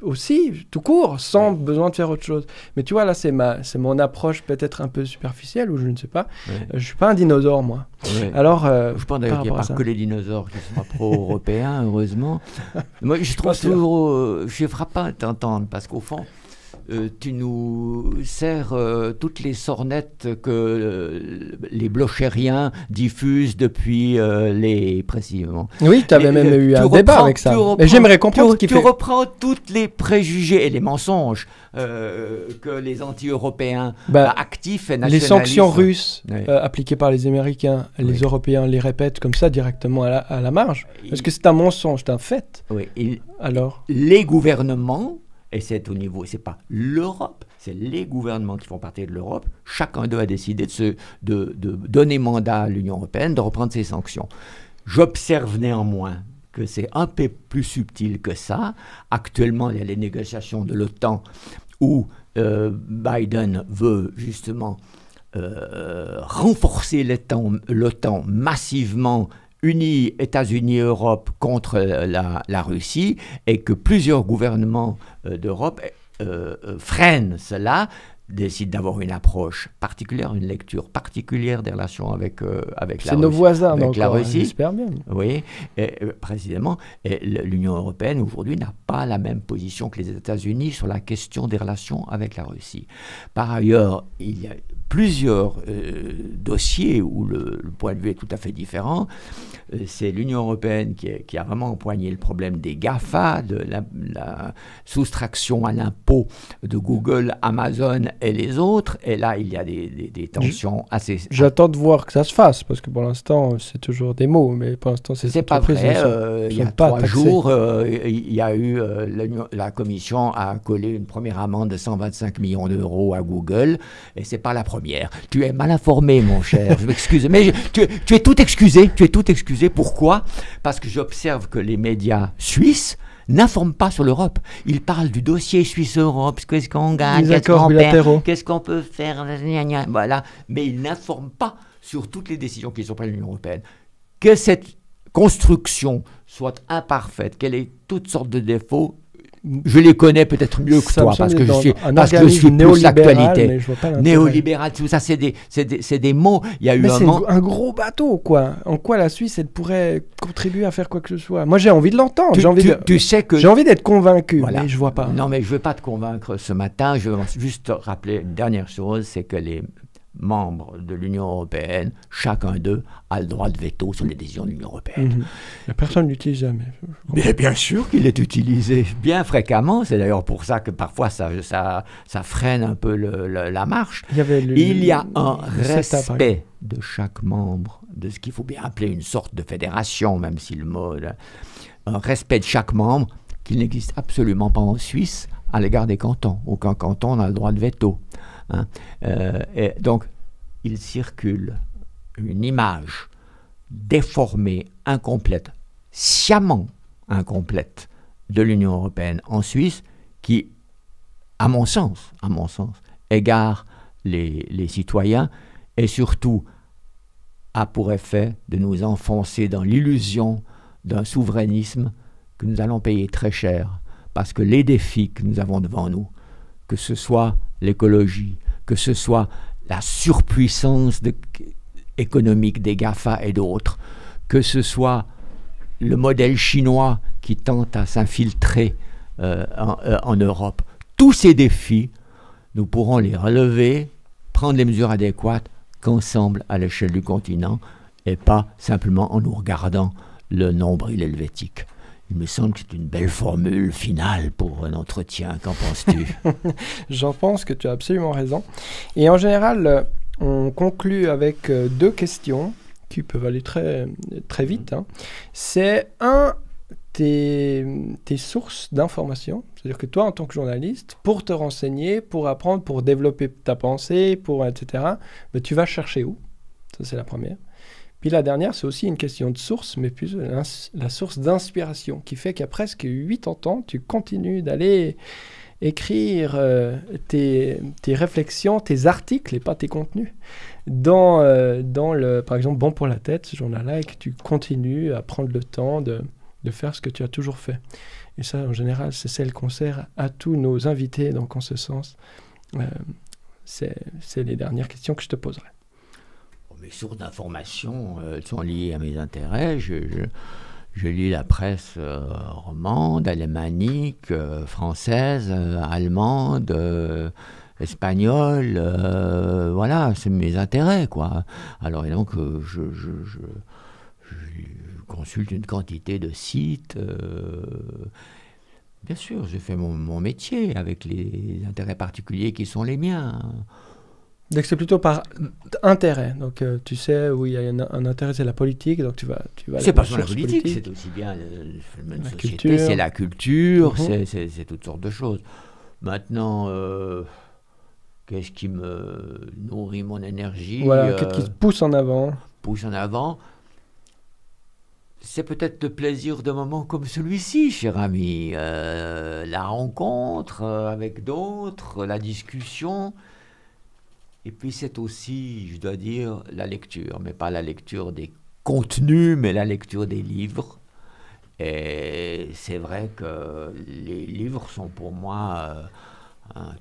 aussi, tout court, sans besoin de faire autre chose. Mais tu vois, là, c'est ma, c'est mon approche peut-être un peu superficielle, ou je ne sais pas. Je euh, ne je suis pas un dinosaure, moi. Alors, je euh, pense d'ailleurs qu'il n'y a pas que les dinosaures qui sont pro-européens, heureusement. Moi, je, trouve toujours, euh, je suis frappant parce qu'au fond, euh, tu nous sers euh, toutes les sornettes que euh, les blochériens diffusent depuis les précisément. Oui, tu avais même eu un débat avec ça. Mais j'aimerais comprendre tu, ce qui Tu reprends toutes les préjugés et les mensonges que les anti-européens bah, actifs et nationalistes. Les sanctions russes appliquées par les Américains, les Européens les répètent comme ça directement à la, marge. Parce que c'est un mensonge, c'est un fait. Oui. Alors. Les gouvernements et c'est au niveau, c'est pas l'Europe, c'est les gouvernements qui font partie de l'Europe. Chacun d'eux a décidé de, se, de, donner mandat à l'Union européenne de reprendre ses sanctions. J'observe néanmoins que c'est un peu plus subtil que ça. Actuellement, il y a les négociations de l'OTAN où euh, Biden veut justement euh, renforcer l'OTAN massivement unis États-Unis-Europe contre euh, la, la, Russie et que plusieurs gouvernements euh, d'Europe euh, euh, freine cela, décide d'avoir une approche particulière, une lecture particulière des relations avec, avec, la, nos voisins, avec la Russie. C'est bien. Oui, et, précisément, l'Union européenne aujourd'hui n'a pas la même position que les États-Unis sur la question des relations avec la Russie. Par ailleurs, il y a plusieurs euh, dossiers où le, point de vue est tout à fait différent. Euh, c'est l'Union européenne qui, a vraiment empoigné le problème des GAFA, de la, soustraction à l'impôt de Google, Amazon et les autres. Et là, il y a des, tensions assez... J'attends de voir que ça se fasse, parce que pour l'instant, c'est toujours des mots, mais pour l'instant, c'est pas vrai. Euh, il y a trois jours, il y a eu... la Commission a collé une première amende de 125 millions d'euros à Google, et c'est pas la première tu es mal informé, mon cher. Je m'excuse. Mais tu, es tout excusé. Tu es tout excusé. Pourquoi Parce que j'observe que les médias suisses n'informent pas sur l'Europe. Ils parlent du dossier Suisse-Europe, qu'est-ce qu'on gagne, qu'est-ce qu'on qu'est-ce qu'on peut faire, voilà. Mais ils n'informent pas sur toutes les décisions qui sont prises à l'Union européenne. Que cette construction soit imparfaite, qu'elle ait toutes sortes de défauts, je les connais peut-être mieux que toi, parce que, je suis, parce je plus l'actualité. Néolibéral, c'est des, mots. Il y a eu un, gros bateau, quoi. En quoi la Suisse, elle pourrait contribuer à faire quoi que ce soit Moi, j'ai envie de l'entendre. J'ai envie, sais que... d'être convaincu, mais je vois pas. Non, mais je ne veux pas te convaincre ce matin. Je veux juste rappeler une dernière chose, c'est que les membres de l'Union européenne, chacun d'eux a le droit de veto sur les décisions de l'Union européenne. La mhm. personne n'utilise jamais. Mais bien sûr qu'il est utilisé bien fréquemment. C'est d'ailleurs pour ça que parfois ça, ça, ça freine un peu la marche. Il y, a un respect hein. de chaque membre, de ce qu'il faut bien appeler une sorte de fédération, même si le mot... un respect de chaque membre qu'il n'existe absolument pas en Suisse à l'égard des cantons. Aucun canton n'a le droit de veto. Hein. Euh, et donc, il circule une image déformée, incomplète, sciemment incomplète de l'Union européenne en Suisse qui, à mon sens, à mon sens, égare les, les citoyens et surtout a pour effet de nous enfoncer dans l'illusion d'un souverainisme que nous allons payer très cher parce que les défis que nous avons devant nous, que ce soit l'écologie, que ce soit la surpuissance économique des GAFA et d'autres, que ce soit le modèle chinois qui tente à s'infiltrer euh, en, euh, en Europe. Tous ces défis, nous pourrons les relever, prendre les mesures adéquates qu'ensemble à l'échelle du continent et pas simplement en nous regardant le nombril helvétique. Il me semble que c'est une belle formule finale pour un entretien. Qu'en penses-tu J'en pense que tu as absolument raison. Et en général, euh, on conclut avec euh, deux questions qui peuvent aller très, très vite. Hein. C'est un, tes, tes sources d'informations. C'est-à-dire que toi, en tant que journaliste, pour te renseigner, pour apprendre, pour développer ta pensée, pour etc., ben, tu vas chercher où Ça, c'est la première. Puis la dernière, c'est aussi une question de source, mais plus la source d'inspiration, qui fait qu'à presque 80 ans, tu continues d'aller écrire euh, tes, réflexions, tes articles et pas tes contenus. Dans, euh, dans le, par exemple, Bon pour la tête, ce journal-là, et que tu continues à prendre le temps de, de, faire ce que tu as toujours fait. Et ça, en général, c'est celle qu'on sert à tous nos invités. Donc, en ce sens, euh, c'est les dernières questions que je te poserai mes sources d'information euh, sont liées à mes intérêts. Je, lis la presse euh, romande, alémanique, euh, française, allemande espagnole, voilà, c'est mes intérêts, quoi. Alors, et donc, je, consulte une quantité de sites. bien sûr, j'ai fait mon, métier avec les intérêts particuliers qui sont les miens. Donc c'est plutôt par intérêt. Donc euh, tu sais où il y a un, intérêt, c'est la politique. Donc tu vas, tu vas. C'est pas seulement la politique, c'est aussi bien euh, la, société, c'est la culture, mhm. c'est toutes sortes de choses. Maintenant, euh, qu'est-ce qui me nourrit mon énergie Voilà, qu'est-ce qui se pousse en avant Pousse en avant. C'est peut-être le plaisir de moments comme celui-ci, cher ami. la rencontre avec d'autres, la discussion. Et puis c'est aussi, je dois dire, la lecture, mais pas la lecture des contenus, mais la lecture des livres. Et c'est vrai que les livres sont pour moi euh, un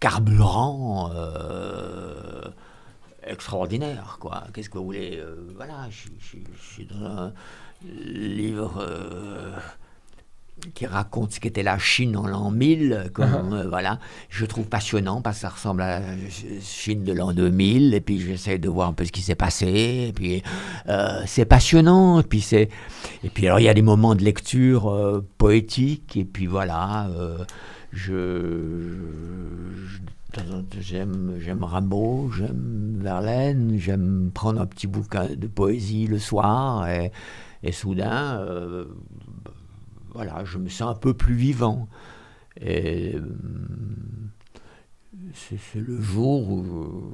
carburant euh, extraordinaire, quoi. Qu'est-ce que vous voulez euh, Voilà, je suis dans un livre qui raconte ce qu'était la Chine en l'an 1000, comme, uh-huh. euh, voilà, je trouve passionnant parce que ça ressemble à la euh, Chine de l'an 2000, et puis j'essaie de voir un peu ce qui s'est passé, et puis euh, c'est passionnant, et puis c'est, et puis alors il y a des moments de lecture poétique, et puis voilà, je, J'aime, j'aime j'aime Verlaine, j'aime prendre un petit bouquin de poésie le soir et, et soudain, voilà, je me sens un peu plus vivant. Et euh, c'est le jour où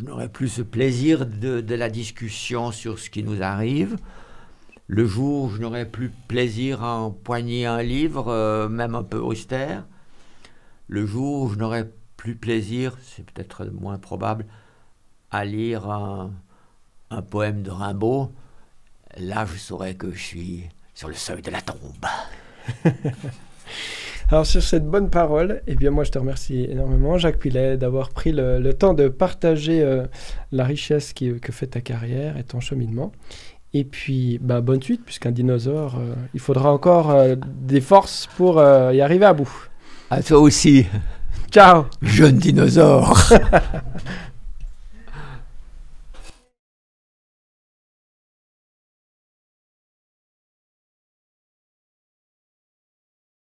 je n'aurai plus ce plaisir de, la discussion sur ce qui nous arrive. Le jour où je n'aurai plus plaisir à empoigner un livre, euh, même un peu austère. Le jour où je n'aurai plus plaisir, c'est peut-être moins probable, à lire un, un poème de Rimbaud. Là, je saurais que je suis sur le seuil de la tombe. Alors sur cette bonne parole, eh bien moi je te remercie énormément Jacques Pilet d'avoir pris le, temps de partager euh, la richesse que fait ta carrière et ton cheminement. Et puis bah, bonne suite puisqu'un dinosaure, euh, il faudra encore euh, des forces pour y arriver à bout. À toi aussi. Ciao. Jeune dinosaure.